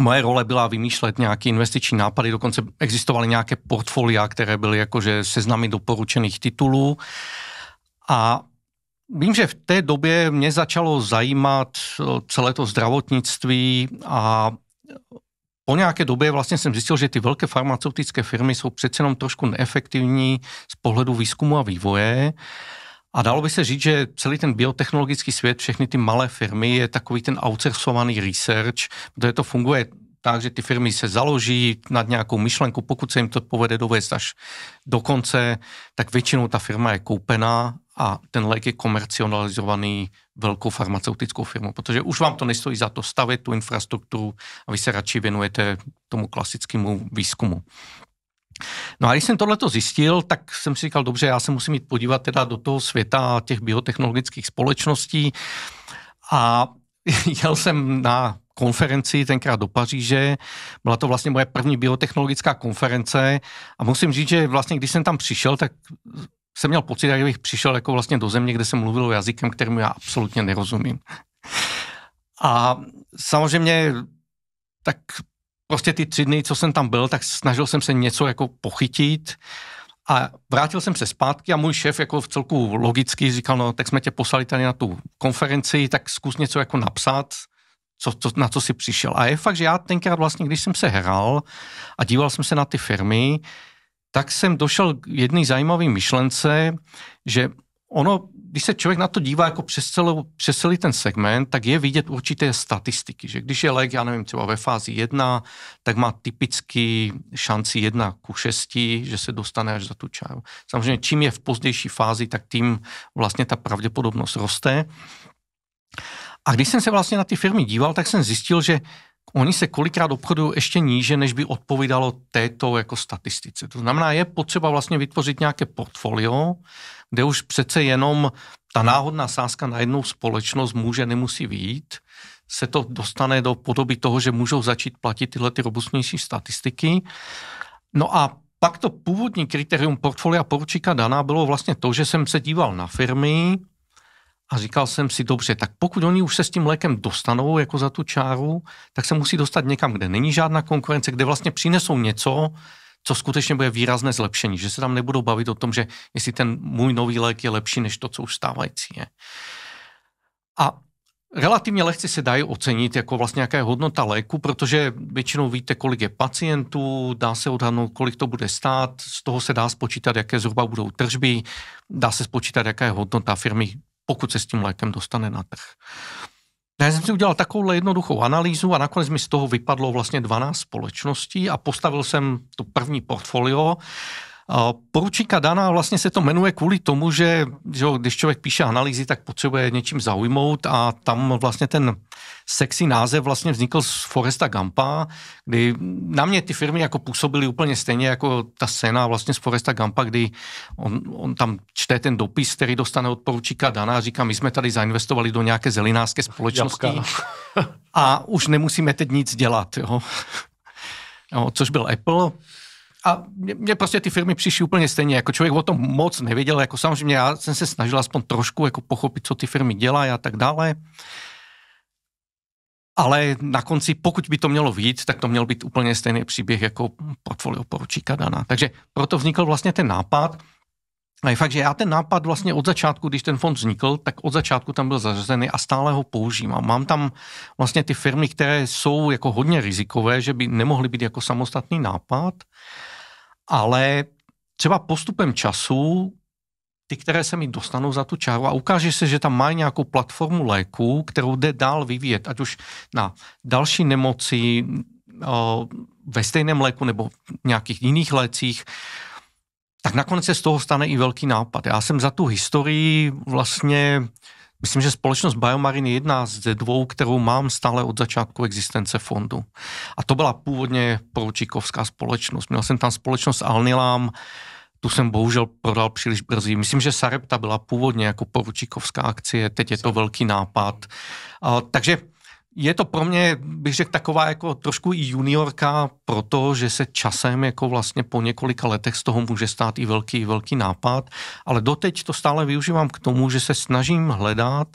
Moje role byla vymýšlet nějaké investiční nápady, dokonce existovaly nějaké portfolia, které byly jakože seznamy doporučených titulů. A Vím, že v té době mě začalo zajímat eh, celé to zdravotnictví a po nějaké době vlastně jsem zjistil, že ty velké farmaceutické firmy jsou přece jenom trošku neefektivní z pohledu výzkumu a vývoje. A dalo by se říct, že celý ten biotechnologický svět, všechny ty malé firmy, je takový ten outsourcovaný research, protože to funguje tak, že ty firmy se založí nad nějakou myšlenku, pokud se jim to povede dovést až do konce, tak většinou ta firma je koupená a ten lék je komercionalizovaný velkou farmaceutickou firmou, protože už vám to nestojí za to stavět tu infrastrukturu a vy se radši věnujete tomu klasickému výzkumu. No a když jsem tohleto zjistil, tak jsem si říkal, dobře, já se musím jít podívat teda do toho světa těch biotechnologických společností a jel jsem na konferenci tenkrát do Paříže. Byla to vlastně moje první biotechnologická konference a musím říct, že vlastně když jsem tam přišel, tak jsem měl pocit, jak bych přišel jako vlastně do země, kde se mluvilo jazykem, kterému já absolutně nerozumím. A samozřejmě tak prostě ty tři dny, co jsem tam byl, tak snažil jsem se něco jako pochytit a vrátil jsem se zpátky a můj šéf jako v celku logicky říkal, no tak jsme tě poslali tady na tu konferenci, tak zkus něco jako napsat, co, co, na co si přišel. A je fakt, že já tenkrát vlastně, když jsem se hrál a díval jsem se na ty firmy, tak jsem došel k jedné zajímavé myšlence, že ono, když se člověk na to dívá jako přes, celou, přes celý ten segment, tak je vidět určité statistiky, že když je lék, já nevím, třeba ve fázi 1, tak má typicky šanci 1 ku 6, že se dostane až za tu čáru. Samozřejmě čím je v pozdější fázi, tak tím vlastně ta pravděpodobnost roste. A když jsem se vlastně na ty firmy díval, tak jsem zjistil, že Oni se kolikrát obchodují ještě níže, než by odpovídalo této jako statistice. To znamená, je potřeba vlastně vytvořit nějaké portfolio, kde už přece jenom ta náhodná sázka na jednou společnost může, nemusí výjít, se to dostane do podoby toho, že můžou začít platit tyhle ty robustnější statistiky. No a pak to původní kritérium portfolia poručíka daná bylo vlastně to, že jsem se díval na firmy, a říkal jsem si, dobře, tak pokud oni už se s tím lékem dostanou jako za tu čáru, tak se musí dostat někam, kde není žádná konkurence, kde vlastně přinesou něco, co skutečně bude výrazné zlepšení, že se tam nebudou bavit o tom, že jestli ten můj nový lék je lepší než to, co už stávající je. A relativně lehce se dají ocenit, jako vlastně jaká je hodnota léku, protože většinou víte, kolik je pacientů, dá se odhadnout, kolik to bude stát, z toho se dá spočítat, jaké zhruba budou tržby, dá se spočítat, jaká je hodnota firmy pokud se s tím lékem dostane na trh. No, já jsem si udělal takovouhle jednoduchou analýzu a nakonec mi z toho vypadlo vlastně 12 společností a postavil jsem to první portfolio Poručíka Dana vlastně se to jmenuje kvůli tomu, že, že když člověk píše analýzy, tak potřebuje něčím zaujmout a tam vlastně ten sexy název vlastně vznikl z Foresta Gampa, kdy na mě ty firmy jako působily úplně stejně jako ta scéna vlastně z Foresta Gampa, kdy on, on tam čte ten dopis, který dostane od poručíka Dana a říká, my jsme tady zainvestovali do nějaké zelinářské společnosti a už nemusíme teď nic dělat. Jo? No, což byl Apple a mě prostě ty firmy přišly úplně stejně, jako člověk o tom moc nevěděl, jako samozřejmě já jsem se snažil aspoň trošku jako pochopit, co ty firmy dělají a tak dále. Ale na konci, pokud by to mělo víc, tak to měl být úplně stejný příběh jako portfolio poručíka Dana. Takže proto vznikl vlastně ten nápad. A je fakt, že já ten nápad vlastně od začátku, když ten fond vznikl, tak od začátku tam byl zařazený a stále ho používám. Mám tam vlastně ty firmy, které jsou jako hodně rizikové, že by nemohly být jako samostatný nápad ale třeba postupem času ty, které se mi dostanou za tu čáru a ukáže se, že tam mají nějakou platformu léku, kterou jde dál vyvíjet, ať už na další nemoci, eh, ve stejném léku nebo nějakých jiných lécích, tak nakonec se z toho stane i velký nápad. Já jsem za tu historii vlastně Myslím, že společnost Biomarin je jedna ze dvou, kterou mám stále od začátku existence fondu. A to byla původně poručíkovská společnost. Měl jsem tam společnost Alnilam, tu jsem bohužel prodal příliš brzy. Myslím, že Sarepta byla původně jako poručíkovská akcie, teď je to velký nápad. A, takže je to pro mě, bych řekl, taková jako trošku i juniorka, protože se časem jako vlastně po několika letech z toho může stát i velký, velký nápad, ale doteď to stále využívám k tomu, že se snažím hledat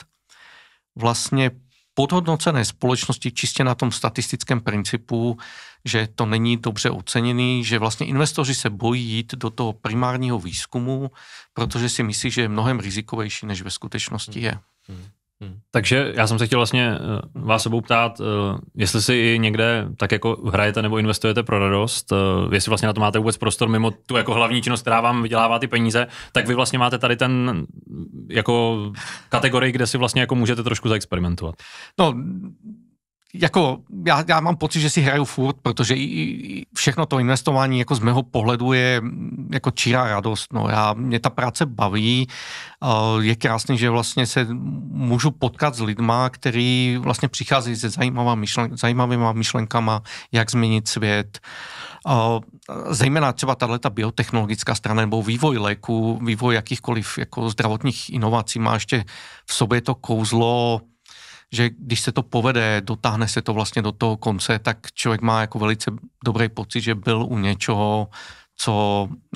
vlastně podhodnocené společnosti čistě na tom statistickém principu, že to není dobře oceněný, že vlastně investoři se bojí jít do toho primárního výzkumu, protože si myslí, že je mnohem rizikovější, než ve skutečnosti je. Hmm. hmm. Hmm. Takže já jsem se chtěl vlastně eh, vás sebou ptát, eh, jestli si i někde tak jako hrajete nebo investujete pro radost, eh, jestli vlastně na to máte vůbec prostor mimo tu jako hlavní činnost, která vám vydělává ty peníze, tak vy vlastně máte tady ten jako kategorii, kde si vlastně jako můžete trošku zaexperimentovat. No, jako já, já mám pocit, že si hraju furt, protože i, i všechno to investování jako z mého pohledu je mm, jako čirá radost. No. Já, mě ta práce baví, eh, je krásný, že vlastně se můžu potkat s lidma, který vlastně přichází se zajímavá myšlen, zajímavýma myšlenkama, jak změnit svět. Eh, zejména třeba tato biotechnologická strana nebo vývoj léku, vývoj jakýchkoliv jako zdravotních inovací má ještě v sobě to kouzlo že když se to povede, dotáhne se to vlastně do toho konce, tak člověk má jako velice dobrý pocit, že byl u něčeho, co,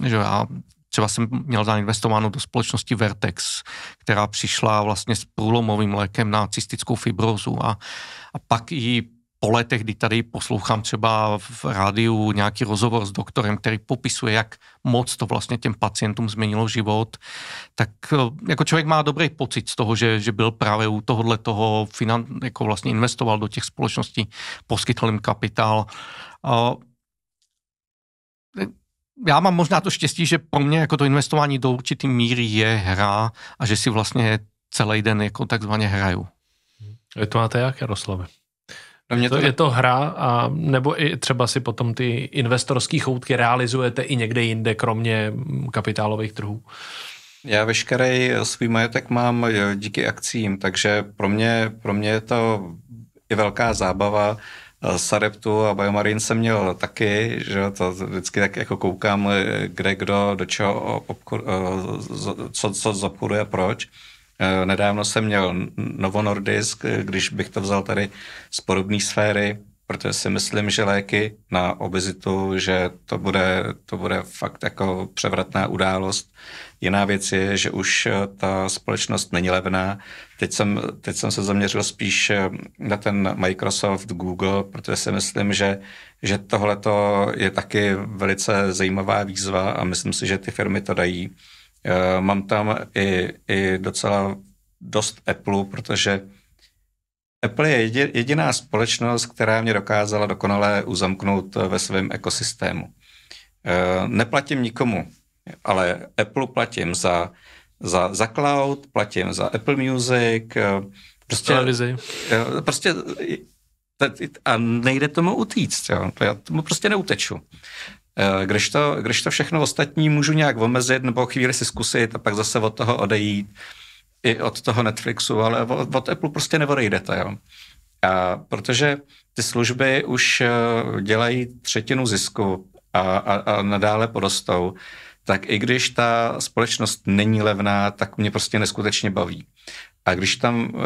že já třeba jsem měl zainvestováno do společnosti Vertex, která přišla vlastně s průlomovým lékem na cystickou fibrozu a, a pak ji po letech, kdy tady poslouchám třeba v rádiu nějaký rozhovor s doktorem, který popisuje, jak moc to vlastně těm pacientům změnilo život, tak eh, jako člověk má dobrý pocit z toho, že, že byl právě u tohohle toho, finan, jako vlastně investoval do těch společností, poskytl jim kapitál. Eh, já mám možná to štěstí, že pro mě jako to investování do určitý míry je hra a že si vlastně celý den jako takzvaně hraju. Vy to máte jak, Jaroslave? No mě to, je, to, je to hra, a nebo i třeba si potom ty investorské choutky realizujete i někde jinde, kromě mm, kapitálových trhů? Já veškerý svůj majetek mám eh, díky akcím, takže pro mě, pro mě je to i velká zábava. Eh, Sareptu a Biomarin jsem měl taky, že to vždycky tak jako koukám, eh, kde kdo, do čeho, obkur, co, co zapůjde a proč. Eh, nedávno jsem měl Novo Nordisk, eh, když bych to vzal tady z podobné sféry, protože si myslím, že léky na obezitu, že to bude, to bude fakt jako převratná událost. Jiná věc je, že už eh, ta společnost není levná. Teď jsem, teď jsem se zaměřil spíš na ten Microsoft, Google, protože si myslím, že, že tohle je taky velice zajímavá výzva a myslím si, že ty firmy to dají. Eh, mám tam i, i docela dost Apple, protože Apple je jediná společnost, která mě dokázala dokonale uzamknout eh, ve svém ekosystému. Eh, neplatím nikomu, ale Apple platím za, za, za cloud, platím za Apple Music, prostě, televizi. Prostě a nejde tomu utíct, jo. já tomu prostě neuteču. Eh, když to, když to všechno ostatní můžu nějak omezit nebo chvíli si zkusit a pak zase od toho odejít, i od toho Netflixu, ale od, od Apple prostě neodejdete, jo. A protože ty služby už eh, dělají třetinu zisku a, a, a nadále porostou, tak i když ta společnost není levná, tak mě prostě neskutečně baví. A když tam uh,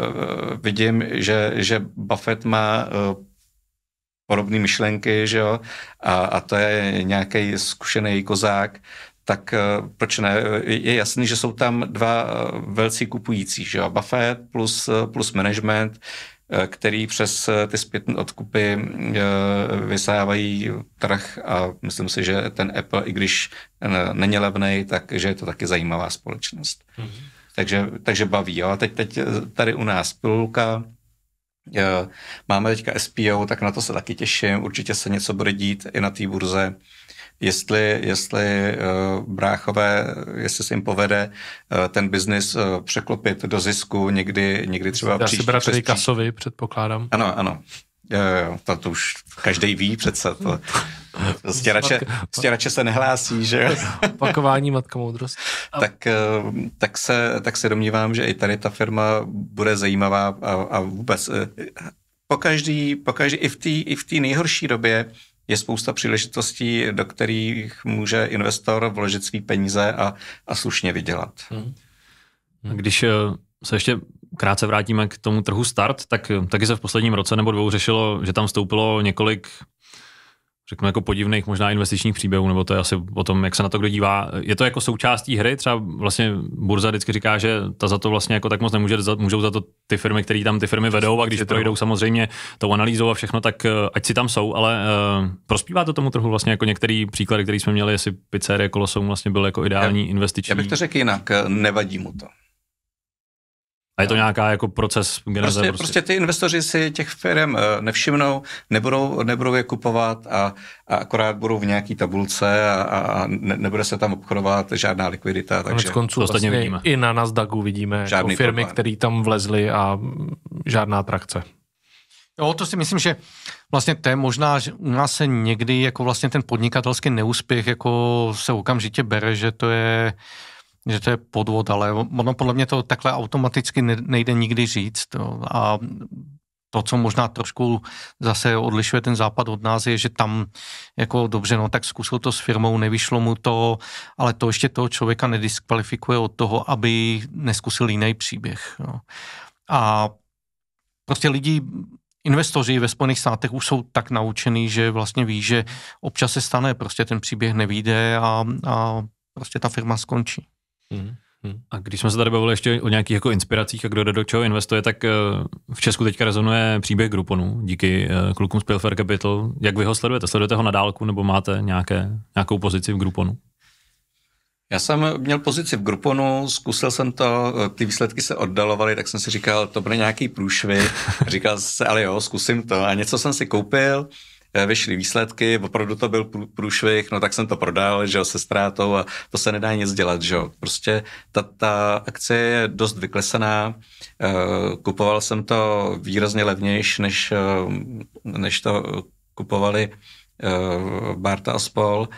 vidím, že, že Buffett má uh, podobné myšlenky, že jo, a, a to je nějaký zkušený kozák, tak eh, proč ne? Je jasný, že jsou tam dva eh, velcí kupující, že jo? Buffett plus, eh, plus management, který přes ty zpětné odkupy vysávají trh a myslím si, že ten Apple, i když není levný, takže je to taky zajímavá společnost. Mm-hmm. Takže, takže baví. Jo? A teď, teď tady u nás pilulka, Eh, máme teďka SPO, tak na to se taky těším. Určitě se něco bude dít i na té burze jestli, jestli uh, bráchové, jestli se jim povede uh, ten biznis uh, překlopit do zisku někdy, někdy třeba Dá příští. Já si brát přes... kasovi, předpokládám. Ano, ano. Jo, jo, to, to už každý ví přece. To. Stěrače prostě stěrače prostě se nehlásí, že Pakování matka moudrost. tak, eh, tak, se, tak se domnívám, že i tady ta firma bude zajímavá a, a vůbec eh, po každý, po každý i v té nejhorší době je spousta příležitostí, do kterých může investor vložit své peníze a, a slušně vydělat. Hmm. Když eh, se ještě krátce vrátíme k tomu trhu start, tak eh, taky se v posledním roce nebo dvou řešilo, že tam vstoupilo několik řeknu jako podivných možná investičních příběhů, nebo to je asi o tom, jak se na to kdo dívá. Je to jako součástí hry, třeba vlastně burza vždycky říká, že ta za to vlastně jako tak moc nemůže, můžou za to ty firmy, které tam ty firmy vedou a když projdou samozřejmě tou analýzou a všechno, tak eh, ať si tam jsou, ale uh, prospívá to tomu trhu vlastně jako některý příklady, který jsme měli, jestli pizzerie Kolosum vlastně byl jako ideální já, investiční. Já bych to řekl jinak, nevadí mu to. A je to nějaká jako proces generace? Prostě, prostě. prostě ty investoři si těch firm eh, nevšimnou, nebudou, nebudou je kupovat a, a akorát budou v nějaký tabulce a, a ne, nebude se tam obchodovat žádná likvidita. Takže Konec konců vlastně vidíme. i na Nasdaqu vidíme jako Žádný jako firmy, které tam vlezly a žádná atrakce. Jo, to si myslím, že vlastně to je možná, že u nás se někdy jako vlastně ten podnikatelský neúspěch jako se okamžitě bere, že to je uh, že to je podvod, ale ono podle mě to takhle automaticky nejde nikdy říct. A to, co možná trošku zase odlišuje ten západ od nás, je, že tam jako dobře, no tak zkusil to s firmou, nevyšlo mu to, ale to ještě toho člověka nediskvalifikuje od toho, aby neskusil jiný příběh. No. A prostě lidi, investoři ve Spojených státech už jsou tak naučený, že vlastně ví, že občas se stane, prostě ten příběh nevíde a, a prostě ta firma skončí. Mm. Hmm. A když jsme se tady bavili ještě o nějakých jako inspiracích a kdo do čeho investuje, tak eh, v Česku teďka rezonuje příběh Grouponu díky eh, klukům z Pilfer Capital. Jak vy ho sledujete? Sledujete ho na dálku nebo máte nějaké, nějakou pozici v Grouponu? Já jsem měl pozici v Grouponu, zkusil jsem to, eh, ty výsledky se oddalovaly, tak jsem si říkal, to bude nějaký průšvy. říkal jsem se, ale jo, zkusím to. A něco jsem si koupil, Eh, vyšly výsledky, opravdu to byl průšvih, no tak jsem to prodal, že jo, se ztrátou a to se nedá nic dělat, že jo. Prostě ta, ta akce je dost vyklesaná, eh, kupoval jsem to výrazně levnější, než, eh, než to kupovali Barta a spol.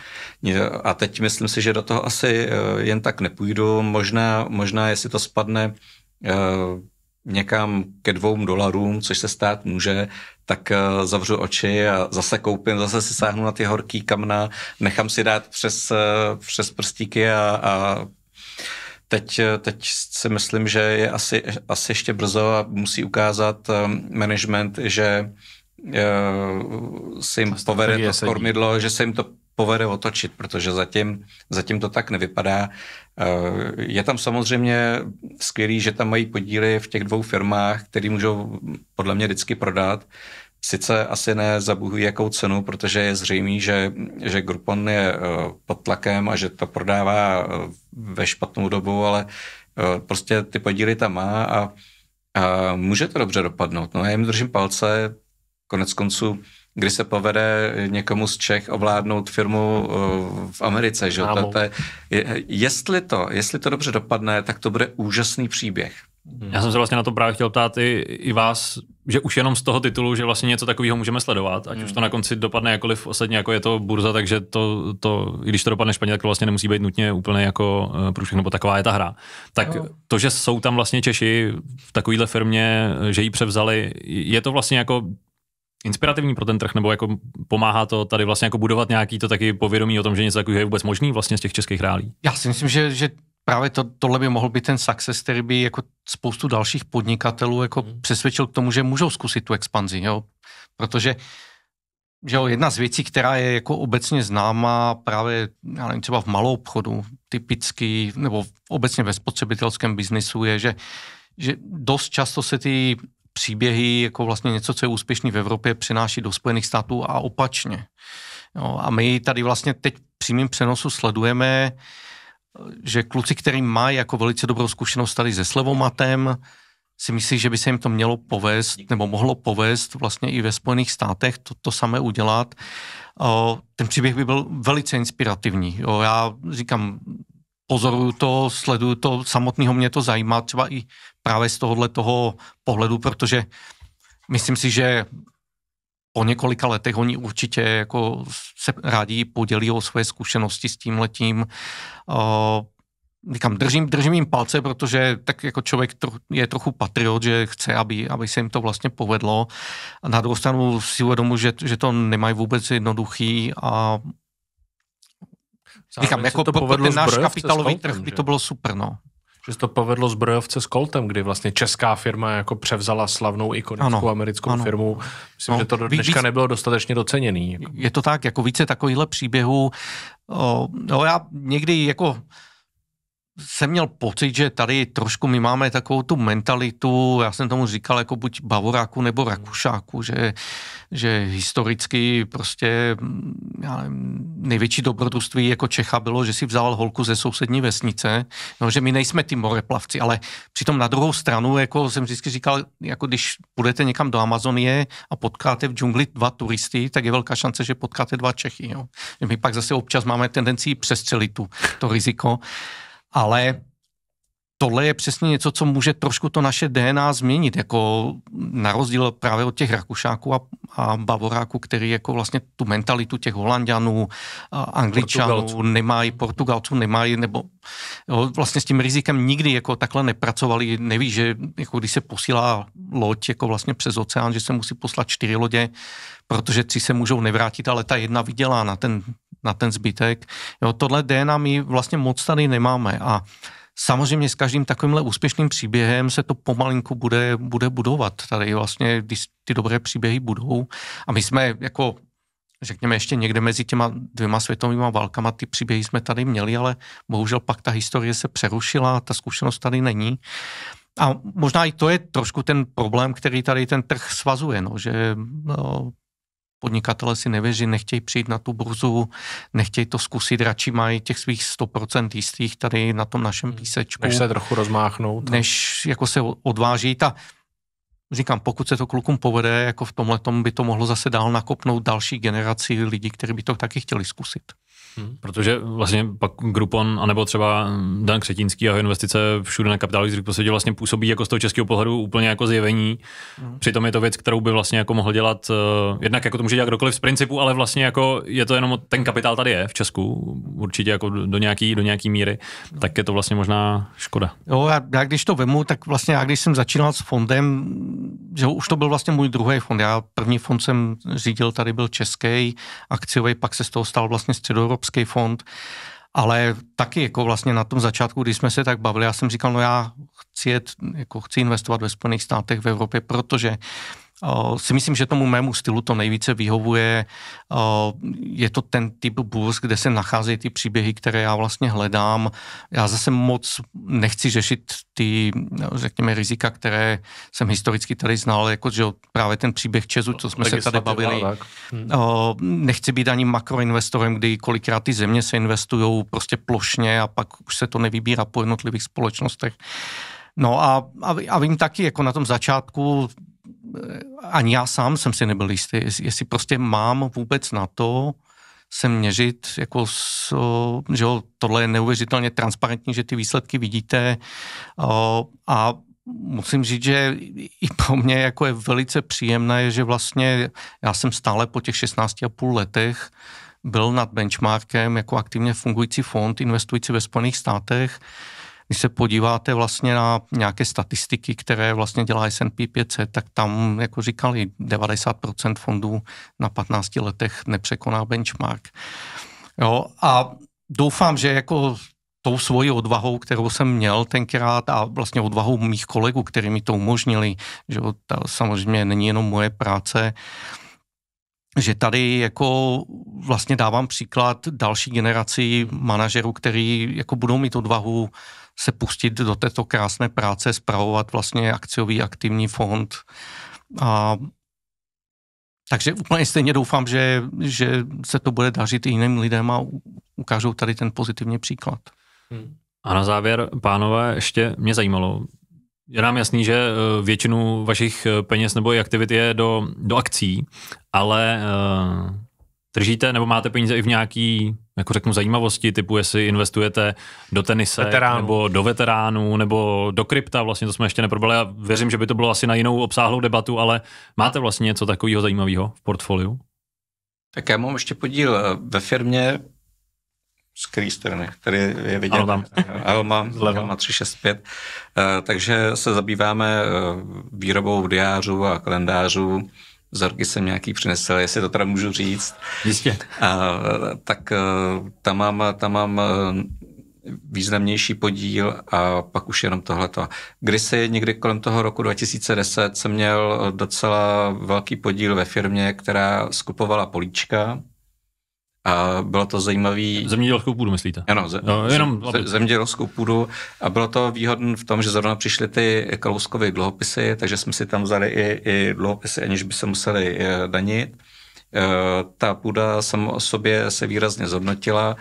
A teď myslím si, že do toho asi jen tak nepůjdu. Možná, možná jestli to spadne někam ke dvou dolarům, což se stát může, tak eh, zavřu oči a zase koupím, zase si sáhnu na ty horký kamna, nechám si dát přes, eh, přes prstíky a, a Teď, eh, teď si myslím, že je asi, asi ještě brzo a musí ukázat management, že uh, se jim povede to kormidlo, že se jim to povede otočit, protože zatím, zatím to tak nevypadá. Eh, je tam samozřejmě skvělý, že tam mají podíly v těch dvou firmách, které můžou podle mě vždycky prodat. Sice asi ne za jakou cenu, protože je zřejmý, že, že Groupon je eh, pod tlakem a že to prodává eh, ve špatnou dobu, ale prostě ty podíly tam má a, a může to dobře dopadnout. No já jim držím palce, konec konců kdy se povede někomu z Čech ovládnout firmu eh, v Americe. Že? To, to je, jestli, to, jestli to dobře dopadne, tak to bude úžasný příběh. Já jsem se vlastně na to právě chtěl ptát i, i vás, že už jenom z toho titulu, že vlastně něco takového můžeme sledovat, ať mm. už hmm. to na konci dopadne jakoliv ostatně, jako je to burza, takže to, to, i když to dopadne špatně, tak to vlastně nemusí být nutně úplně jako eh, průšvih, nebo taková je ta hra. Tak no. to, že jsou tam vlastně Češi v takovéhle firmě, že ji převzali, je to vlastně jako inspirativní pro ten trh, nebo jako pomáhá to tady vlastně jako budovat nějaký to taky povědomí o tom, že něco takového je vůbec možný vlastně z těch českých reálí? Já si myslím, že, že právě to, tohle by mohl být ten success, který by jako spoustu dalších podnikatelů jako hmm. přesvědčil k tomu, že můžou zkusit tu expanzi, jo? protože že jo, jedna z věcí, která je jako obecně známá právě, já nevím, třeba v malou obchodu, typicky, nebo obecně ve spotřebitelském biznisu je, že že dost často se ty příběhy jako vlastně něco, co je úspěšný v Evropě, přináší do Spojených států a opačně. Jo, a my tady vlastně teď přímým přenosu sledujeme, že kluci, který mají jako velice dobrou zkušenost tady se Slevomatem, si myslí, že by se jim to mělo povést, nebo mohlo povést vlastně i ve Spojených státech to, to samé udělat. O, ten příběh by byl velice inspirativní. Jo, já říkám, pozoruju to, sleduju to, samotného mě to zajímá třeba i právě z tohohle toho pohledu, protože myslím si, že po několika letech oni určitě jako se rádi podělí o své zkušenosti s tím letím. říkám, držím, držím jim palce, protože tak jako člověk je trochu patriot, že chce, aby, aby se jim to vlastně povedlo. na druhou stranu si uvědomu, že, že to nemají vůbec jednoduchý a Říkám, jako to povedlo ten náš kapitalový trh by to bylo super, no že se to povedlo zbrojovce s Coltem, kdy vlastně česká firma jako převzala slavnou ikonickou ano, americkou ano. firmu. Myslím, no, že to do dneška víc, nebylo dostatečně doceněný. Jako. Je to tak, jako více takovýchhle příběhů. O, no já někdy jako jsem měl pocit, že tady trošku my máme takovou tu mentalitu, já jsem tomu říkal jako buď Bavoráku nebo Rakušáku, že, že historicky prostě mm, já nevím, největší dobrodružství jako Čecha bylo, že si vzal holku ze sousední vesnice, no, že my nejsme ty moreplavci, ale přitom na druhou stranu, jako jsem vždycky říkal, jako když půjdete někam do Amazonie a potkáte v džungli dva turisty, tak je velká šance, že potkáte dva Čechy. Jo. My pak zase občas máme tendenci přestřelit tu, to riziko ale tohle je přesně něco, co může trošku to naše DNA změnit, jako na rozdíl právě od těch Rakušáků a, a Bavoráků, který jako vlastně tu mentalitu těch Holandianů, Angličanů Portugalců. nemají, Portugalců nemají, nebo jo, vlastně s tím rizikem nikdy jako takhle nepracovali, neví, že jako když se posílá loď jako vlastně přes oceán, že se musí poslat čtyři lodě, protože tři se můžou nevrátit, ale ta jedna vydělá na ten na ten zbytek. Jo, tohle DNA my vlastně moc tady nemáme a Samozřejmě s každým takovýmhle úspěšným příběhem se to pomalinku bude, bude budovat. Tady vlastně, když ty dobré příběhy budou a my jsme jako řekněme, ještě někde mezi těma dvěma světovými válkama ty příběhy jsme tady měli, ale bohužel pak ta historie se přerušila, ta zkušenost tady není. A možná i to je trošku ten problém, který tady ten trh svazuje, no, že no, podnikatele si nevěří, nechtějí přijít na tu burzu, nechtějí to zkusit, radši mají těch svých 100% jistých tady na tom našem hmm. písečku. Než se trochu rozmáchnout. Než jako se odváží ta Říkám, pokud se to klukům povede, jako v tomhle by to mohlo zase dál nakopnout další generaci lidí, kteří by to taky chtěli zkusit. Hmm. Protože vlastně pak Groupon, anebo třeba Dan Křetínský a jeho investice všude na kapitálových který prostě vlastně působí jako z toho českého pohledu úplně jako zjevení. Hmm. Přitom je to věc, kterou by vlastně jako mohl dělat, uh, jednak jako to může dělat kdokoliv z principu, ale vlastně jako je to jenom, ten kapitál tady je v Česku, určitě jako do nějaký, do nějaký míry, no. tak je to vlastně možná škoda. Jo, já, já když to vemu, tak vlastně já když jsem začínal s fondem, že už to byl vlastně můj druhý fond, já první fond jsem řídil, tady byl český akciový, pak se z toho stal vlastně středoevropský Evropský fond, ale taky jako vlastně na tom začátku, když jsme se tak bavili, já jsem říkal, no já chci, jet, jako chci investovat ve Spojených státech, v Evropě, protože uh, si myslím, že tomu mému stylu to nejvíce vyhovuje. je to ten typ burs, kde se nacházejí ty příběhy, které já vlastně hledám. Já zase moc nechci řešit ty, no, řekněme, rizika, které jsem historicky tady znal, jako že právě ten příběh Česu, co jsme se tady bavili. Hmm. nechci být ani makroinvestorem, kdy kolikrát ty země se investují prostě plošně a pak už se to nevybírá po jednotlivých společnostech. No a, a, a vím taky, jako na tom začátku ani já sám jsem si nebyl jistý, jestli prostě mám vůbec na to se měřit, jako s, že jo, tohle je neuvěřitelně transparentní, že ty výsledky vidíte a musím říct, že i pro mě jako je velice příjemné, že vlastně já jsem stále po těch 16,5 letech byl nad benchmarkem jako aktivně fungující fond, investující ve Spojených státech, když se podíváte vlastně na nějaké statistiky, které vlastně dělá S&P 500, tak tam, jako říkali, 90% fondů na 15 letech nepřekoná benchmark. Jo, a doufám, že jako tou svojí odvahou, kterou jsem měl tenkrát a vlastně odvahou mých kolegů, který mi to umožnili, že to samozřejmě není jenom moje práce, že tady jako vlastně dávám příklad další generaci manažerů, který jako budou mít odvahu se pustit do této krásné práce, zpravovat vlastně akciový aktivní fond. A, takže úplně stejně doufám, že, že se to bude dařit i jiným lidem a ukážou tady ten pozitivní příklad. Hmm. A na závěr, pánové, ještě mě zajímalo, je nám jasný, že eh, většinu vašich eh, peněz nebo i aktivit je do, do akcí, ale eh, Držíte nebo máte peníze i v nějaký, jako řeknu, zajímavosti, typu jestli investujete do tenise, nebo do veteránů, nebo do krypta, vlastně to jsme ještě neprobali. Já věřím, že by to bylo asi na jinou obsáhlou debatu, ale máte vlastně něco takového zajímavého v portfoliu? Tak já mám ještě podíl eh, ve firmě z strany, který je vidět. Alma. Alma, Alma 365. Eh, takže se zabýváme eh, výrobou diářů a kalendářů vzorky jsem nějaký přinesl, jestli to teda můžu říct. Jistě. A, tak e, tam mám, tam mám e, významnější podíl a pak už jenom tohleto. se někdy kolem toho roku 2010 jsem měl docela velký podíl ve firmě, která skupovala políčka a bylo to zajímavý. Zemědělskou půdu myslíte? Ano, ze, no, jenom ze, zemědělskou půdu a bylo to výhodné v tom, že zrovna přišly ty kalouskové dluhopisy, takže jsme si tam vzali i, i dluhopisy, aniž by se museli eh, danit. Eh, ta půda sama o sobě se výrazně zhodnotila.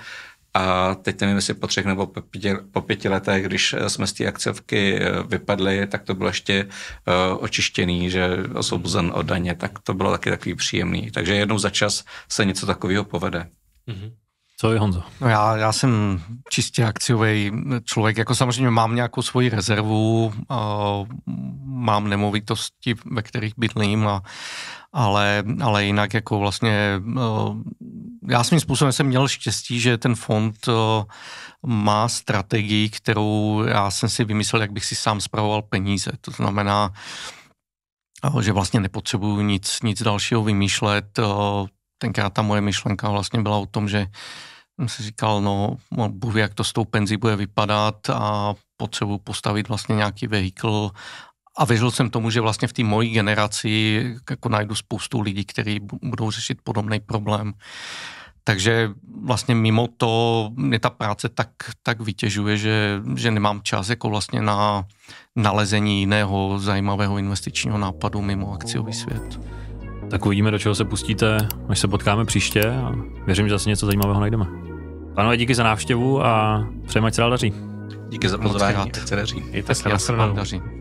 A teď nevím, jestli po třech nebo po pěti, po pěti letech, když eh, jsme z té akciovky eh, vypadli, tak to bylo ještě uh, očištěný, že osvobozen o daně, tak to bylo taky takový příjemný. Takže jednou za čas se něco takového povede. Mm-hmm. Co je Honzo? No já, já jsem čistě akciový člověk, jako samozřejmě mám nějakou svoji rezervu, uh, mám nemovitosti, ve kterých bydlím, a, ale, ale jinak jako vlastně uh, já svým způsobem jsem měl štěstí, že ten fond eh, má strategii, kterou já jsem si vymyslel, jak bych si sám zpravoval peníze. To znamená, eh, že vlastně nepotřebuju nic, nic dalšího vymýšlet. Eh, tenkrát ta moje myšlenka vlastně byla o tom, že jsem si říkal, no, no Bůh jak to s tou penzí bude vypadat a potřebuji postavit vlastně nějaký vehikl a věřil jsem tomu, že vlastně v té mojí generaci jako najdu spoustu lidí, kteří budou řešit podobný problém. Takže vlastně mimo to mě ta práce tak, tak vytěžuje, že, že nemám čas jako vlastně na nalezení jiného zajímavého investičního nápadu mimo akciový svět. Tak uvidíme, do čeho se pustíte, až se potkáme příště a věřím, že zase něco zajímavého najdeme. Pánové, díky za návštěvu a přejeme, ať se dál daří. Díky za pozvání, ať se daří. tak se,